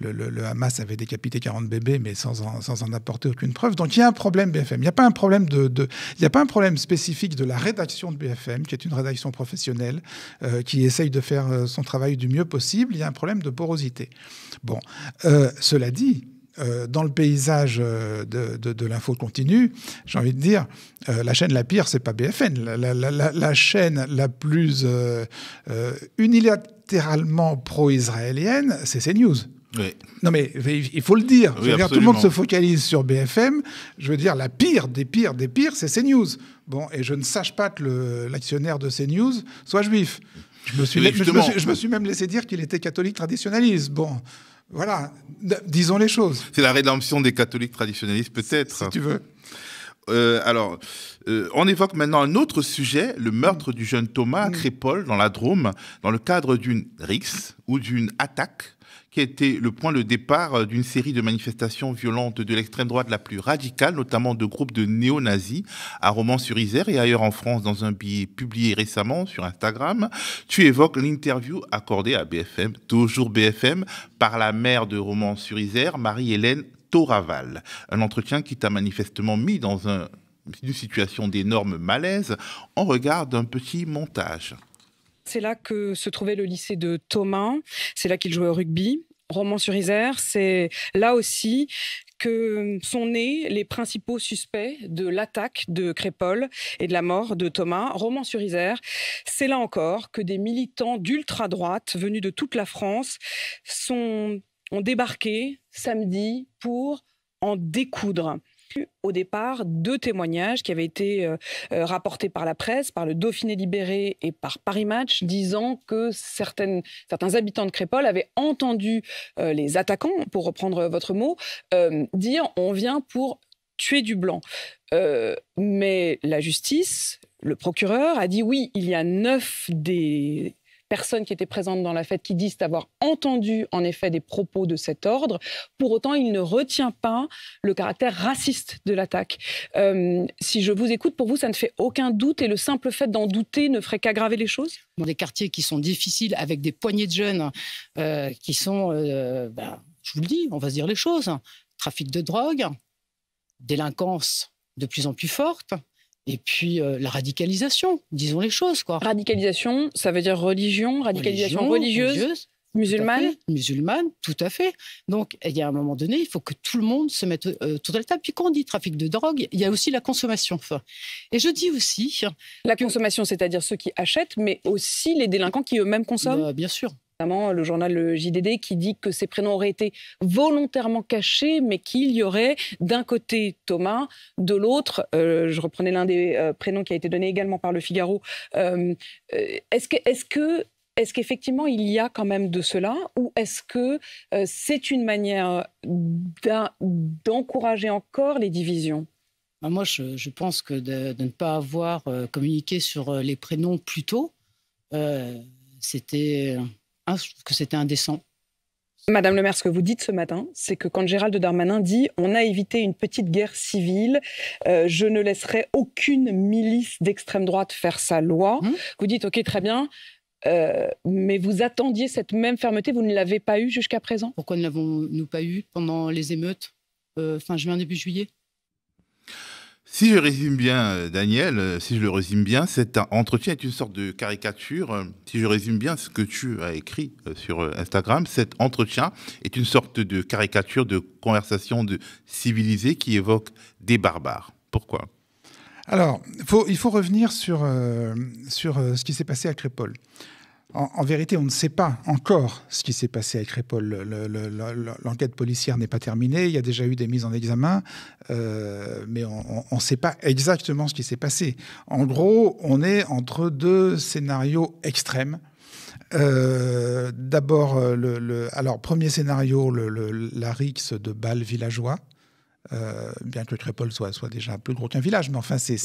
le, Hamas avait décapité 40 bébés, mais sans en, apporter aucune preuve. Donc il y a un problème BFM. Il n'y a, pas un problème de, de, a pas un problème spécifique de la rédaction de BFM, qui est une rédaction professionnelle, qui essaye de faire son travail du mieux possible. Il y a un problème de porosité. Bon, euh, cela dit, euh, dans le paysage euh, de, l'info continue, j'ai envie de dire, la chaîne la pire, c'est pas BFN. La, chaîne la plus unilatéralement pro-israélienne, c'est CNews. Non, mais il faut le dire. dire. Tout le monde se focalise sur BFM. Je veux dire, la pire des pires des pires, c'est CNews. Bon, et je ne sache pas que l'actionnaire de CNews soit juif. Je me suis, même, laissé dire qu'il était catholique traditionnaliste. Bon, voilà, disons les choses. C'est la rédemption des catholiques traditionnalistes, peut-être. Si tu veux. Euh, alors, euh, on évoque maintenant un autre sujet, le meurtre du jeune Thomas à mm. Crépol, dans la Drôme, dans le cadre d'une rixe ou d'une attaque qui a été le point de départ euh, d'une série de manifestations violentes de l'extrême droite la plus radicale, notamment de groupes de néo-nazis à Romans-sur-Isère et ailleurs en France dans un billet publié récemment sur Instagram. Tu évoques l'interview accordée à BFM, toujours BFM, par la mère de Romans-sur-Isère, Marie-Hélène Toraval. Un entretien qui t'a manifestement mis dans une situation d'énorme malaise en regard d'un petit montage. C'est là que se trouvait le lycée de Thomas. C'est là qu'il jouait au rugby. Roman sur isère c'est là aussi que sont nés les principaux suspects de l'attaque de Crépole et de la mort de Thomas. Roman sur isère c'est là encore que des militants d'ultra-droite venus de toute la France sont, ont débarqué samedi pour en découdre au départ deux témoignages qui avaient été euh, euh, rapportés par la presse, par le Dauphiné libéré et par Paris Match, disant que certaines, certains habitants de Crépole avaient entendu euh, les attaquants, pour reprendre votre mot, dire on vient pour tuer du blanc. mais la justice, le procureur, a dit oui, il y a neuf des personnes qui étaient présentes dans la fête qui disent avoir entendu en effet des propos de cet ordre. Pour autant, il ne retient pas le caractère raciste de l'attaque. Euh, si je vous écoute, pour vous, ça ne fait aucun doute et le simple fait d'en douter ne ferait qu'aggraver les choses Dans des quartiers qui sont difficiles, avec des poignées de jeunes euh, qui sont, euh, ben, je vous le dis, on va se dire les choses, hein. trafic de drogue, délinquance de plus en plus forte, et puis euh, la radicalisation, disons les choses. Quoi. Radicalisation, ça veut dire religion, radicalisation religieuse, musulmane. musulmane, tout à fait. Donc il y a un moment donné, il faut que tout le monde se mette euh, autour tout la table. Puis quand on dit trafic de drogue, il y a aussi la consommation. Et je dis aussi... La consommation, c'est-à-dire ceux qui achètent, mais aussi les délinquants qui eux-mêmes consomment bah, Bien sûr le journal JDD, qui dit que ces prénoms auraient été volontairement cachés, mais qu'il y aurait d'un côté Thomas, de l'autre, euh, je reprenais l'un des euh, prénoms qui a été donné également par le Figaro, euh, est-ce que... Est-ce que est-ce qu'effectivement il y a quand même de cela ou est-ce que c'est une manière d'encourager encore les divisions bah, moi, je, pense que de, ne pas avoir communiqué sur les prénoms plus tôt, c'était ah, je trouve que c'était indécent. Madame le maire, ce que vous dites ce matin, c'est que quand Gérald Darmanin dit on a évité une petite guerre civile, euh, je ne laisserai aucune milice d'extrême droite faire sa loi, hum. vous dites ok, très bien, euh, mais vous attendiez cette même fermeté, vous ne l'avez pas eue jusqu'à présent Pourquoi ne l'avons-nous pas eue pendant les émeutes euh, fin juin, début juillet si je résume bien, euh, Daniel, euh, si je le résume bien, cet entretien est une sorte de caricature. Euh, si je résume bien ce que tu as écrit sur Instagram, cet entretien est une sorte de caricature de conversation de civilisés qui évoque des barbares. Pourquoi Alors, faut, il faut revenir sur, sur ce qui s'est passé à Crépole. En, vérité, on ne sait pas encore ce qui s'est passé avec Répol. l'enquête policière n'est pas terminée. Il y a déjà eu des mises en examen, euh, mais on ne sait pas exactement ce qui s'est passé. En gros, on est entre deux scénarios extrêmes. Euh, d'abord, euh, le, alors premier scénario, la rixe de balles villageois, euh, bien que Crépol soit, déjà plus gros qu'un village, mais enfin, c'est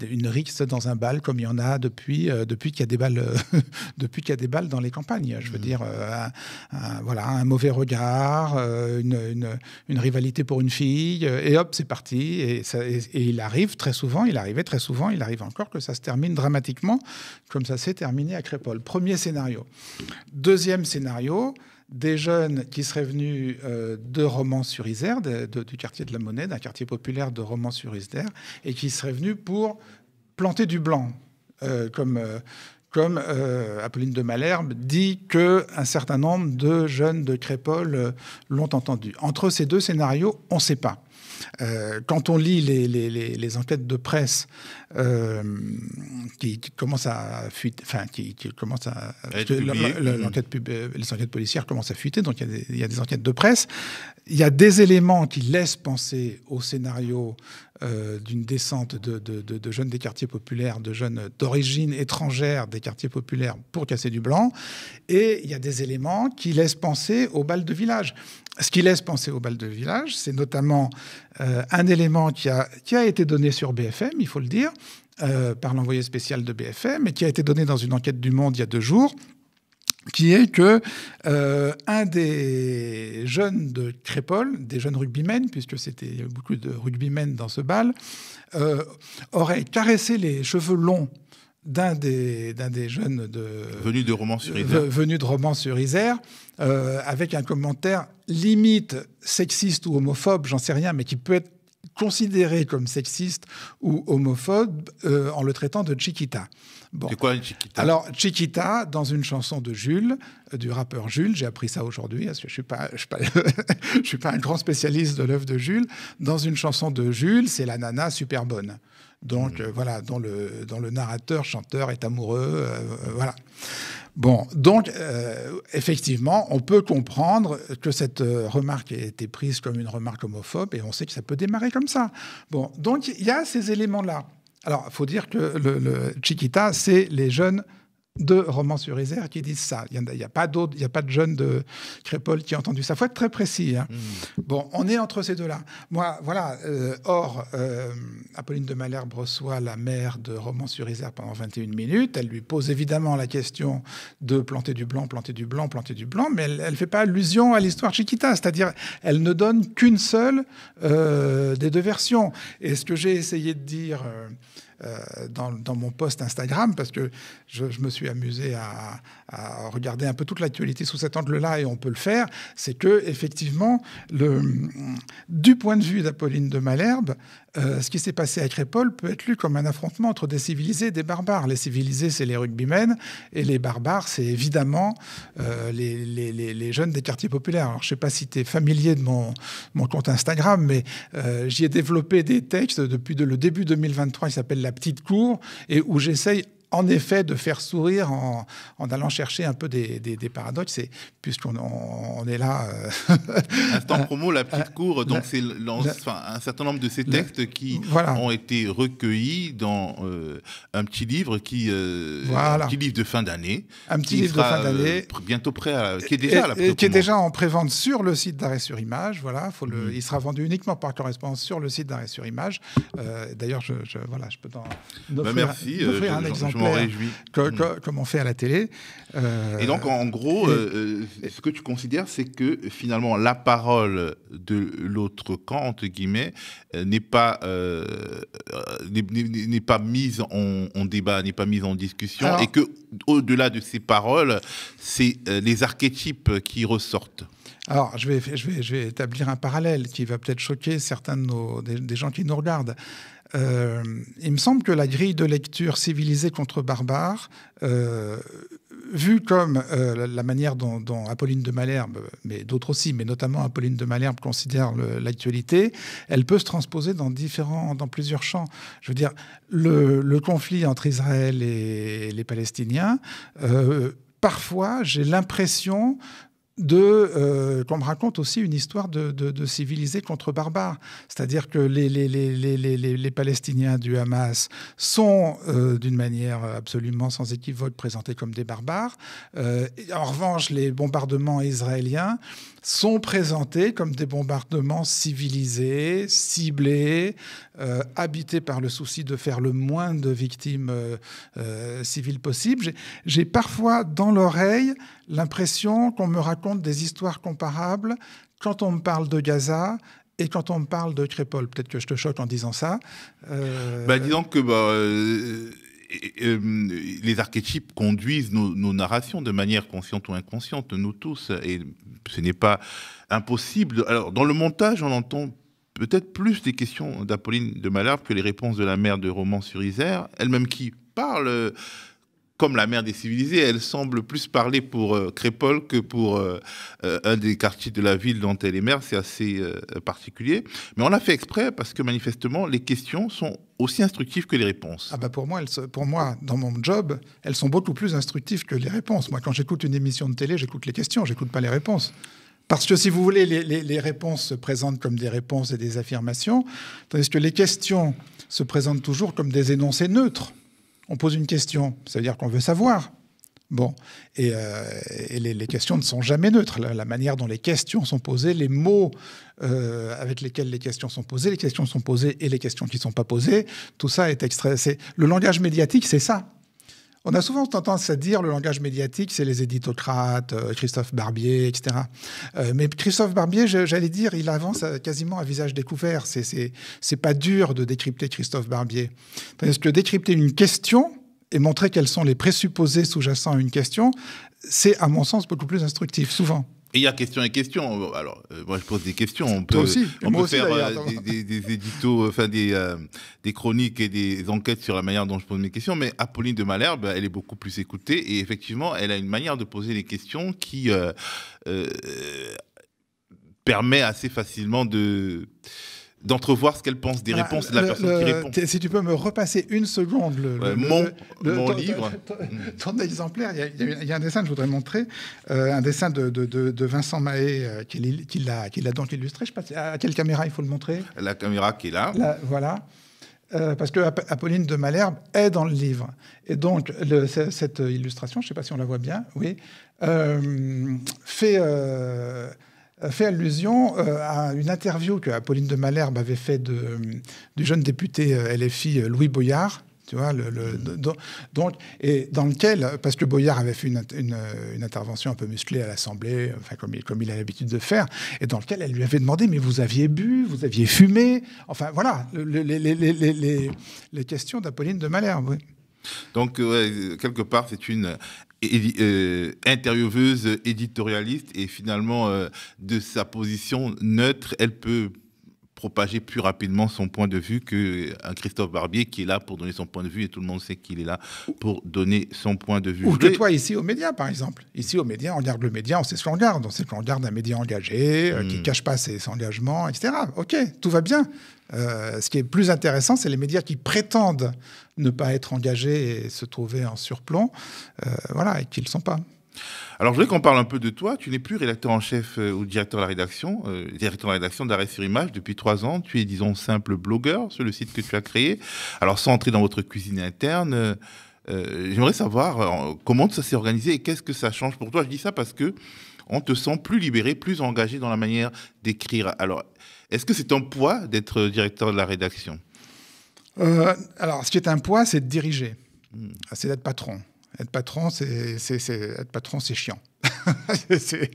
une rixe dans un bal comme il y en a depuis, euh, depuis qu'il y, a des balles, depuis qu'il y a des balles dans les campagnes. Je veux mm. dire, euh, un, voilà, un mauvais regard, une, rivalité pour une fille, et hop, c'est parti. Et, et, il arrive très souvent, il arrivait très souvent, il arrive encore que ça se termine dramatiquement, comme ça s'est terminé à Crépol. Premier scénario. Deuxième scénario, des jeunes qui seraient venus euh, de Romans-sur-Isère, du quartier de la Monnaie, d'un quartier populaire de Romans-sur-Isère, et qui seraient venus pour planter du blanc, euh, comme, euh, Apolline de Malherbe dit que un certain nombre de jeunes de Crépole l'ont entendu. Entre ces deux scénarios, on ne sait pas. Euh, quand on lit les, enquêtes de presse euh, qui, qui, commencent à fuiter, enfin, qui, à. Mmh. Euh, les enquêtes policières commencent à fuiter, donc il y, a des enquêtes de presse. Il y a des éléments qui laissent penser au scénario d'une descente de, de, jeunes des quartiers populaires, de jeunes d'origine étrangère des quartiers populaires pour casser du blanc. Et il y a des éléments qui laissent penser au bal de village ce qui laisse penser au bal de village, c'est notamment euh, un élément qui a, été donné sur BFM, il faut le dire, euh, par l'envoyé spécial de BFM, et qui a été donné dans une enquête du Monde il y a deux jours, qui est que euh, un des jeunes de Crépole, des jeunes rugbymen, puisque c'était beaucoup de rugbymen dans ce bal, aurait caressé les cheveux longs d'un des, des jeunes de, venu de romans sur Isère, euh, avec un commentaire limite sexiste ou homophobe, j'en sais rien, mais qui peut être considéré comme sexiste ou homophobe euh, en le traitant de Chiquita. Bon. C'est quoi Chiquita Alors, Chiquita, dans une chanson de Jules, euh, du rappeur Jules, j'ai appris ça aujourd'hui, parce que je ne suis, suis pas un grand spécialiste de l'œuvre de Jules, dans une chanson de Jules, c'est la nana super bonne. Donc mm. euh, voilà, dans le, narrateur, chanteur est amoureux, euh, euh, voilà. Bon, donc effectivement, on peut comprendre que cette remarque ait été prise comme une remarque homophobe et on sait que ça peut démarrer comme ça. Bon, donc il y a ces éléments-là. Alors, il faut dire que le, le Chiquita, c'est les jeunes de Romans-sur-Isère qui disent ça. Il n'y a, pas d'autres, il y a pas de jeune de Crépole qui a entendu ça. Il faut être très précis. Hein. Mmh. Bon, on est entre ces deux-là. Moi, voilà. Euh, or, euh, Apolline de Malherbe reçoit la mère de Romans-sur-Isère pendant 21 minutes. Elle lui pose évidemment la question de planter du blanc, planter du blanc, planter du blanc, mais elle ne fait pas allusion à l'histoire Chiquita. C'est-à-dire, elle ne donne qu'une seule euh, des deux versions. Et ce que j'ai essayé de dire euh, dans, mon post Instagram parce que je, me suis amusé à, regarder un peu toute l'actualité sous cet angle-là et on peut le faire. C'est que effectivement, du point de vue d'Apolline de Malherbe, euh, ce qui s'est passé à Crépol peut être lu comme un affrontement entre des civilisés et des barbares. Les civilisés, c'est les rugbymen, et les barbares, c'est évidemment euh, les, jeunes des quartiers populaires. Alors, je ne sais pas si tu es familier de mon, compte Instagram, mais euh, j'y ai développé des textes depuis le début 2023 il s'appelle La Petite Cour, et où j'essaye en effet de faire sourire en, allant chercher un peu des, paradoxes. c'est puisqu'on on est là. Euh, Instant promo, la petite cour. Donc, c'est un certain nombre de ces textes qui ont été recueillis dans euh, un petit livre qui. Euh, un petit livre de fin d'année. Un petit livre de fin euh, d'année. bientôt prêt Qui est déjà, la qui est déjà en prévente sur le site d'arrêt sur image. Voilà, mhm. il sera vendu uniquement par correspondance sur le site d'arrêt sur image. D'ailleurs, je, voilà, je peux t'en. Bah, offrir un exemple. Hmm. comme on fait à la télé. Euh, et donc, en gros, euh, euh, ce que tu considères, c'est que finalement, la parole de l'autre camp, entre guillemets, n'est pas, n'est pas mise en, débat, n'est pas mise en discussion, et que au-delà de ces paroles, c'est les archétypes qui ressortent. Alors, je vais, je, vais, je vais établir un parallèle qui va peut-être choquer certains de des gens qui nous regardent. Euh, il me semble que la grille de lecture civilisée contre barbare, euh, vue comme euh, la manière dont, Apolline de Malherbe, mais d'autres aussi, mais notamment Apolline de Malherbe considère l'actualité, elle peut se transposer dans différents, dans plusieurs champs. Je veux dire, le, le conflit entre Israël et les Palestiniens euh, parfois, j'ai l'impression de euh, qu'on me raconte aussi une histoire de, civilisés contre barbares. C'est-à-dire que les, Palestiniens du Hamas sont, euh, d'une manière absolument sans équivoque, présentés comme des barbares. Euh, en revanche, les bombardements israéliens sont présentés comme des bombardements civilisés, ciblés, euh, habités par le souci de faire le moins de victimes euh, euh, civiles possible. J'ai parfois dans l'oreille l'impression qu'on me raconte des histoires comparables quand on me parle de Gaza et quand on me parle de Crépole. Peut-être que je te choque en disant ça. Bah, disons que... Bah, euh, les archétypes conduisent nos, narrations de manière consciente ou inconsciente, nous tous, et ce n'est pas impossible. Alors, dans le montage, on entend peut-être plus des questions d'Apolline de Malherbe que les réponses de la mère de Roman sur Isère, elle-même qui parle comme la mère des civilisés, elle semble plus parler pour euh, Crépol que pour euh, euh, un des quartiers de la ville dont elle est mère. C'est assez particulier. Mais on l'a fait exprès parce que manifestement, les questions sont aussi instructives que les réponses. Ah bah pour, moi, pour moi, dans mon job, elles sont beaucoup plus instructives que les réponses. Moi, quand j'écoute une émission de télé, j'écoute les questions, j'écoute pas les réponses. Parce que si vous voulez, les, réponses se présentent comme des réponses et des affirmations, tandis que les questions se présentent toujours comme des énoncés neutres on pose une question, ça veut dire qu'on veut savoir. Bon, et, euh, les, questions ne sont jamais neutres. La, manière dont les questions sont posées, les mots euh, avec lesquels les questions sont posées, les questions sont posées et les questions qui ne sont pas posées, tout ça est extrait. Le langage médiatique, c'est ça. On a souvent tendance à dire le langage médiatique, c'est les éditocrates, euh, Christophe Barbier, etc. Euh, mais Christophe Barbier, j'allais dire, il avance quasiment à visage découvert. C'est pas dur de décrypter Christophe Barbier. Parce que décrypter une question et montrer quels sont les présupposés sous-jacents à une question, c'est à mon sens beaucoup plus instructif, souvent. Et il y a question et question. Alors, euh, moi, je pose des questions. On peut, faire euh, des, éditos, euh, enfin, des, des chroniques et des enquêtes sur la manière dont je pose mes questions. Mais Apolline de Malherbe, elle est beaucoup plus écoutée. Et effectivement, elle a une manière de poser les questions qui permet assez facilement de d'entrevoir ce qu'elle pense des ah, réponses de la personne qui répond. Si tu peux me repasser une seconde le, mon, livre. Ton, exemplaire, il y, a un dessin que je voudrais montrer, euh, un dessin de, Vincent Mahé euh, qui l'a donc illustré. Je sais à quelle caméra il faut le montrer. La caméra qui est là. voilà. Euh, parce que Apolline de Malherbe est dans le livre. Et donc, cette illustration, je ne sais pas si on la voit bien, oui, fait, euh, fait allusion euh, à une interview que Apolline de Malherbe avait fait de, du jeune député euh, LFI Louis Boyard, tu vois, le, mm-hmm. donc, et dans lequel, parce que Boyard avait fait une, une, intervention un peu musclée à l'Assemblée, enfin, comme il, comme il a l'habitude de faire, et dans lequel elle lui avait demandé, mais vous aviez bu, vous aviez fumé, enfin voilà, les, les, les, les questions d'Apolline de Malherbe. Donc, quelque part, c'est une euh, intervieweuse éditorialiste et finalement euh, de sa position neutre, elle peut propager plus rapidement son point de vue que euh, Christophe Barbier qui est là pour donner son point de vue et tout le monde sait qu'il est là pour donner son point de vue. Ou que toi ici aux médias par exemple. Ici aux médias, on regarde le média, on sait ce qu'on regarde, on sait ce qu'on regarde un média engagé qui ne hmm. cache pas ses, ses engagements, etc. Ok, tout va bien. Euh, ce qui est plus intéressant, c'est les médias qui prétendent ne pas être engagés et se trouver en surplomb, euh, voilà, et qui ne le sont pas. Alors, je voudrais qu'on parle un peu de toi. Tu n'es plus rédacteur en chef euh, ou directeur de la rédaction, directeur de la rédaction d'Arrêt sur Image depuis trois ans. Tu es, disons, simple blogueur sur le site que tu as créé. Alors, sans entrer dans votre cuisine interne, j'aimerais savoir comment ça s'est organisé et qu'est-ce que ça change pour toi. Je dis ça parce que on te sent plus libéré, plus engagé dans la manière d'écrire. Alors, est-ce que c'est un poids d'être directeur de la rédaction euh, Alors, ce qui est un poids, c'est de diriger, hmm. c'est d'être patron. Être patron, c'est être patron, c'est chiant.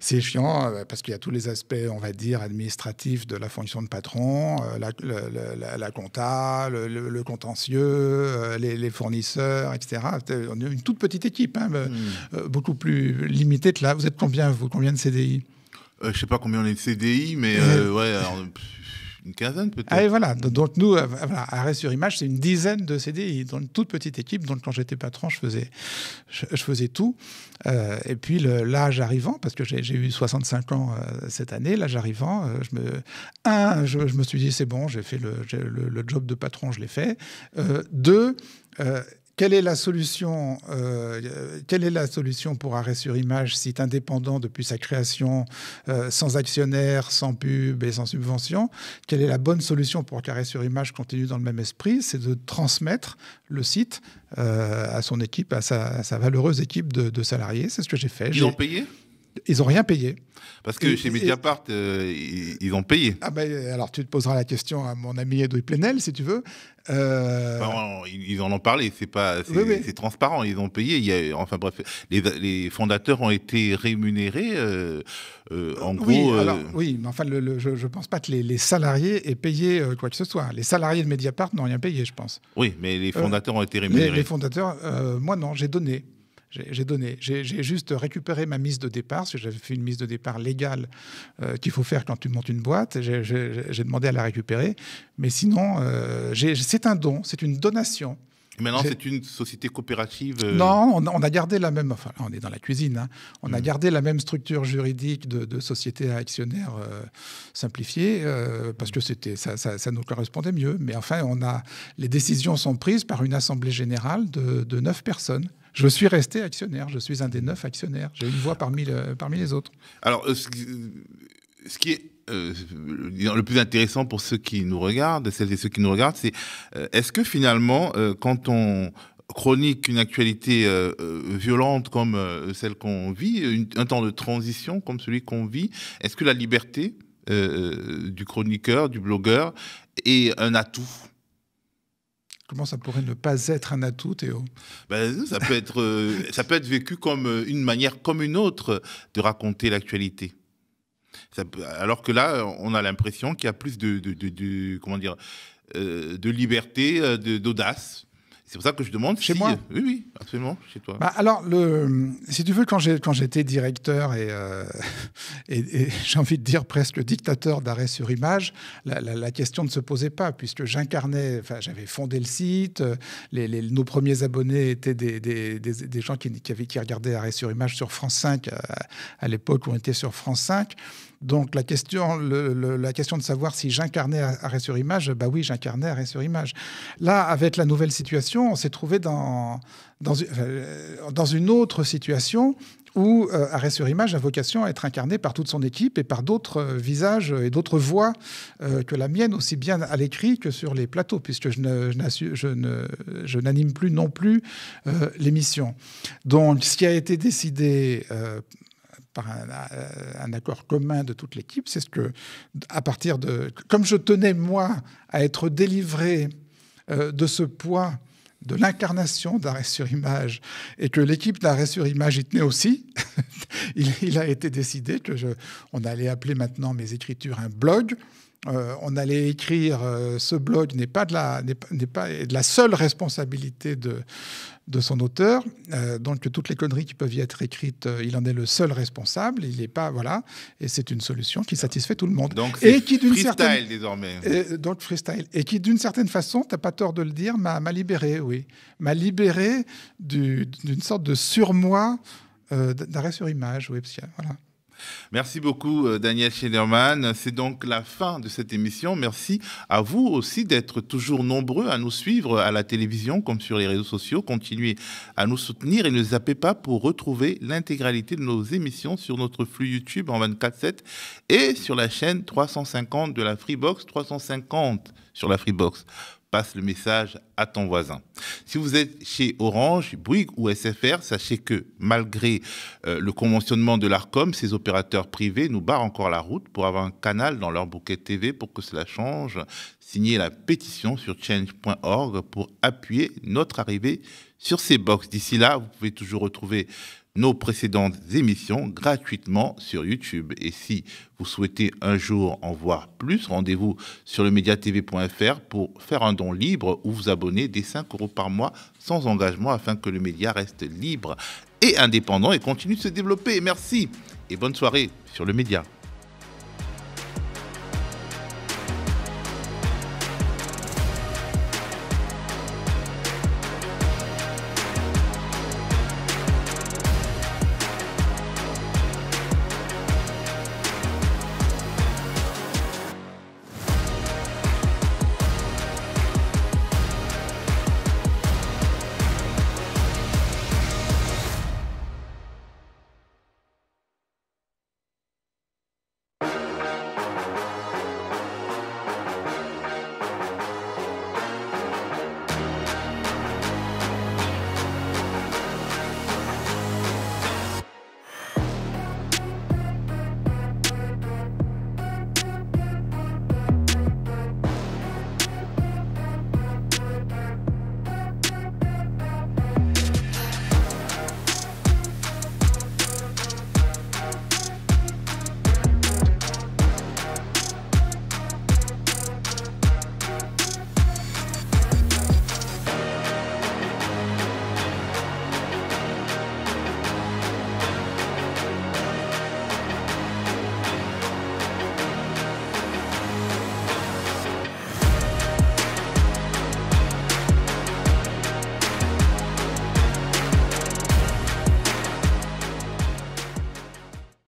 c'est chiant euh, parce qu'il y a tous les aspects, on va dire, administratifs de la fonction de patron, euh, la, compta, le, contentieux, euh, les, fournisseurs, etc. On est une toute petite équipe, hein, hmm. beaucoup plus limitée que là. Vous êtes combien, vous Combien de CDI Je ne sais pas combien on est de CDI, mais ouais une quinzaine peut-être. Ah, et voilà, donc nous, euh, Arrêt sur Image, c'est une dizaine de CD dans une toute petite équipe. Donc quand j'étais patron, je faisais, je, faisais tout. Euh, et puis l'âge arrivant, parce que j'ai eu 65 ans euh, cette année, l'âge arrivant, je me, un, je, me suis dit c'est bon, j'ai fait le, le, le, job de patron, je l'ai fait. deux, quelle est, la solution, euh, quelle est la solution pour Arrêt sur Image, site indépendant depuis sa création, euh, sans actionnaire, sans pub et sans subvention Quelle est la bonne solution pour qu'Arrêt sur Image continue dans le même esprit C'est de transmettre le site euh, à son équipe, à sa, valeureuse équipe de, de salariés. C'est ce que j'ai fait. Ils ont payé ils n'ont rien payé. Parce que chez Mediapart, euh, ils, ont payé. Ah ben, alors tu te poseras la question à mon ami Edoui Plenel, si tu veux. Euh, ils en ont parlé, c'est pas, c'est, transparent, ils ont payé. Il y a, enfin bref, les, fondateurs ont été rémunérés, euh, en oui, gros. oui, mais enfin, je, ne pense pas que les, salariés aient payé quoi que ce soit. Les salariés de Mediapart n'ont rien payé, je pense. Oui, mais les fondateurs ont été rémunérés. les fondateurs, moi non, j'ai donné. J'ai donné. J'ai juste récupéré ma mise de départ, parce que j'avais fait une mise de départ légale euh, qu'il faut faire quand tu montes une boîte. J'ai demandé à la récupérer. Mais sinon, euh, c'est un don, c'est une donation. maintenant, c'est une société coopérative. Euh, non, on a, gardé la même. Enfin, on est dans la cuisine. Hein. on a hmm. gardé la même structure juridique de, société à actionnaire simplifiée parce que ça, ça, nous correspondait mieux. Mais enfin, on a les décisions sont prises par une assemblée générale de neuf personnes je suis resté actionnaire. Je suis un des neuf actionnaires. J'ai une voix parmi, le, parmi les autres. Alors, euh, euh, ce, qui est euh, le plus intéressant pour ceux qui nous regardent, celles et ceux qui nous regardent, c'est est-ce que finalement, quand on chronique une actualité violente comme celle qu'on vit, un temps de transition comme celui qu'on vit, est-ce que la liberté du chroniqueur, du blogueur, est un atout Comment ça pourrait ne pas être un atout, Théo ben, ça, peut être, euh, ça peut être vécu comme euh, une manière comme une autre de raconter l'actualité. alors que là, on a l'impression qu'il y a plus de, de, de, comment dire, euh, de liberté, d'audace c'est pour ça que je demande. Chez moi euh, Oui, oui, absolument, chez toi. Bah, alors, le, si tu veux, quand j'étais directeur et, euh, et, j'ai envie de dire presque dictateur d'arrêt sur image, la, question ne se posait pas, puisque j'incarnais, enfin, j'avais fondé le site, nos premiers abonnés étaient des, gens qui, avaient, qui regardaient arrêt sur image sur France 5 à, euh, à l'époque où on était sur France 5. Donc la question, la question de savoir si j'incarnais arrêt sur image, bah oui, j'incarnais arrêt sur image. Là, avec la nouvelle situation, on s'est trouvé dans, dans, euh, une autre situation où euh, Arrêt sur image a vocation à être incarné par toute son équipe et par d'autres euh, visages et d'autres voix euh, que la mienne, aussi bien à l'écrit que sur les plateaux, puisque je, ne, je, n'anime plus non plus l'émission. Donc, ce qui a été décidé par un, accord commun de toute l'équipe. C'est ce que, à partir de. Comme je tenais, moi, à être délivré euh, de ce poids de l'incarnation d'arrêt sur image et que l'équipe d'arrêt sur image y tenait aussi, il, a été décidé que je, on allait appeler maintenant mes écritures un blog. Euh, on allait écrire euh, ce blog n'est pas de la n'est pas, pas de la seule responsabilité de de son auteur. Euh, donc toutes les conneries qui peuvent y être écrites, euh, il en est le seul responsable. Il n'est pas voilà, et c'est une solution qui satisfait tout le monde. Donc et qui d'une certaine désormais. Euh, donc freestyle et qui d'une certaine façon, t'as pas tort de le dire, m'a, libéré, oui, m'a libéré d'une sorte de surmoi d'arrêt sur image, oui, parce voilà. Merci beaucoup, euh, Daniel Schneiderman. C'est donc la fin de cette émission. Merci à vous aussi d'être toujours nombreux à nous suivre à la télévision comme sur les réseaux sociaux. Continuez à nous soutenir et ne zappez pas pour retrouver l'intégralité de nos émissions sur notre flux YouTube en 24-7 et sur la chaîne 350 de la Freebox 350 sur la Freebox passe le message à ton voisin. Si vous êtes chez Orange, Bouygues ou SFR, sachez que malgré euh, le conventionnement de l'ARCOM, ces opérateurs privés nous barrent encore la route pour avoir un canal dans leur bouquet TV pour que cela change. Signez la pétition sur change.org pour appuyer notre arrivée sur ces box. D'ici là, vous pouvez toujours retrouver nos précédentes émissions gratuitement sur YouTube. Et si vous souhaitez un jour en voir plus, rendez-vous sur le pour faire un don libre ou vous abonner des 5 euros par mois sans engagement afin que le média reste libre et indépendant et continue de se développer. Merci et bonne soirée sur le média.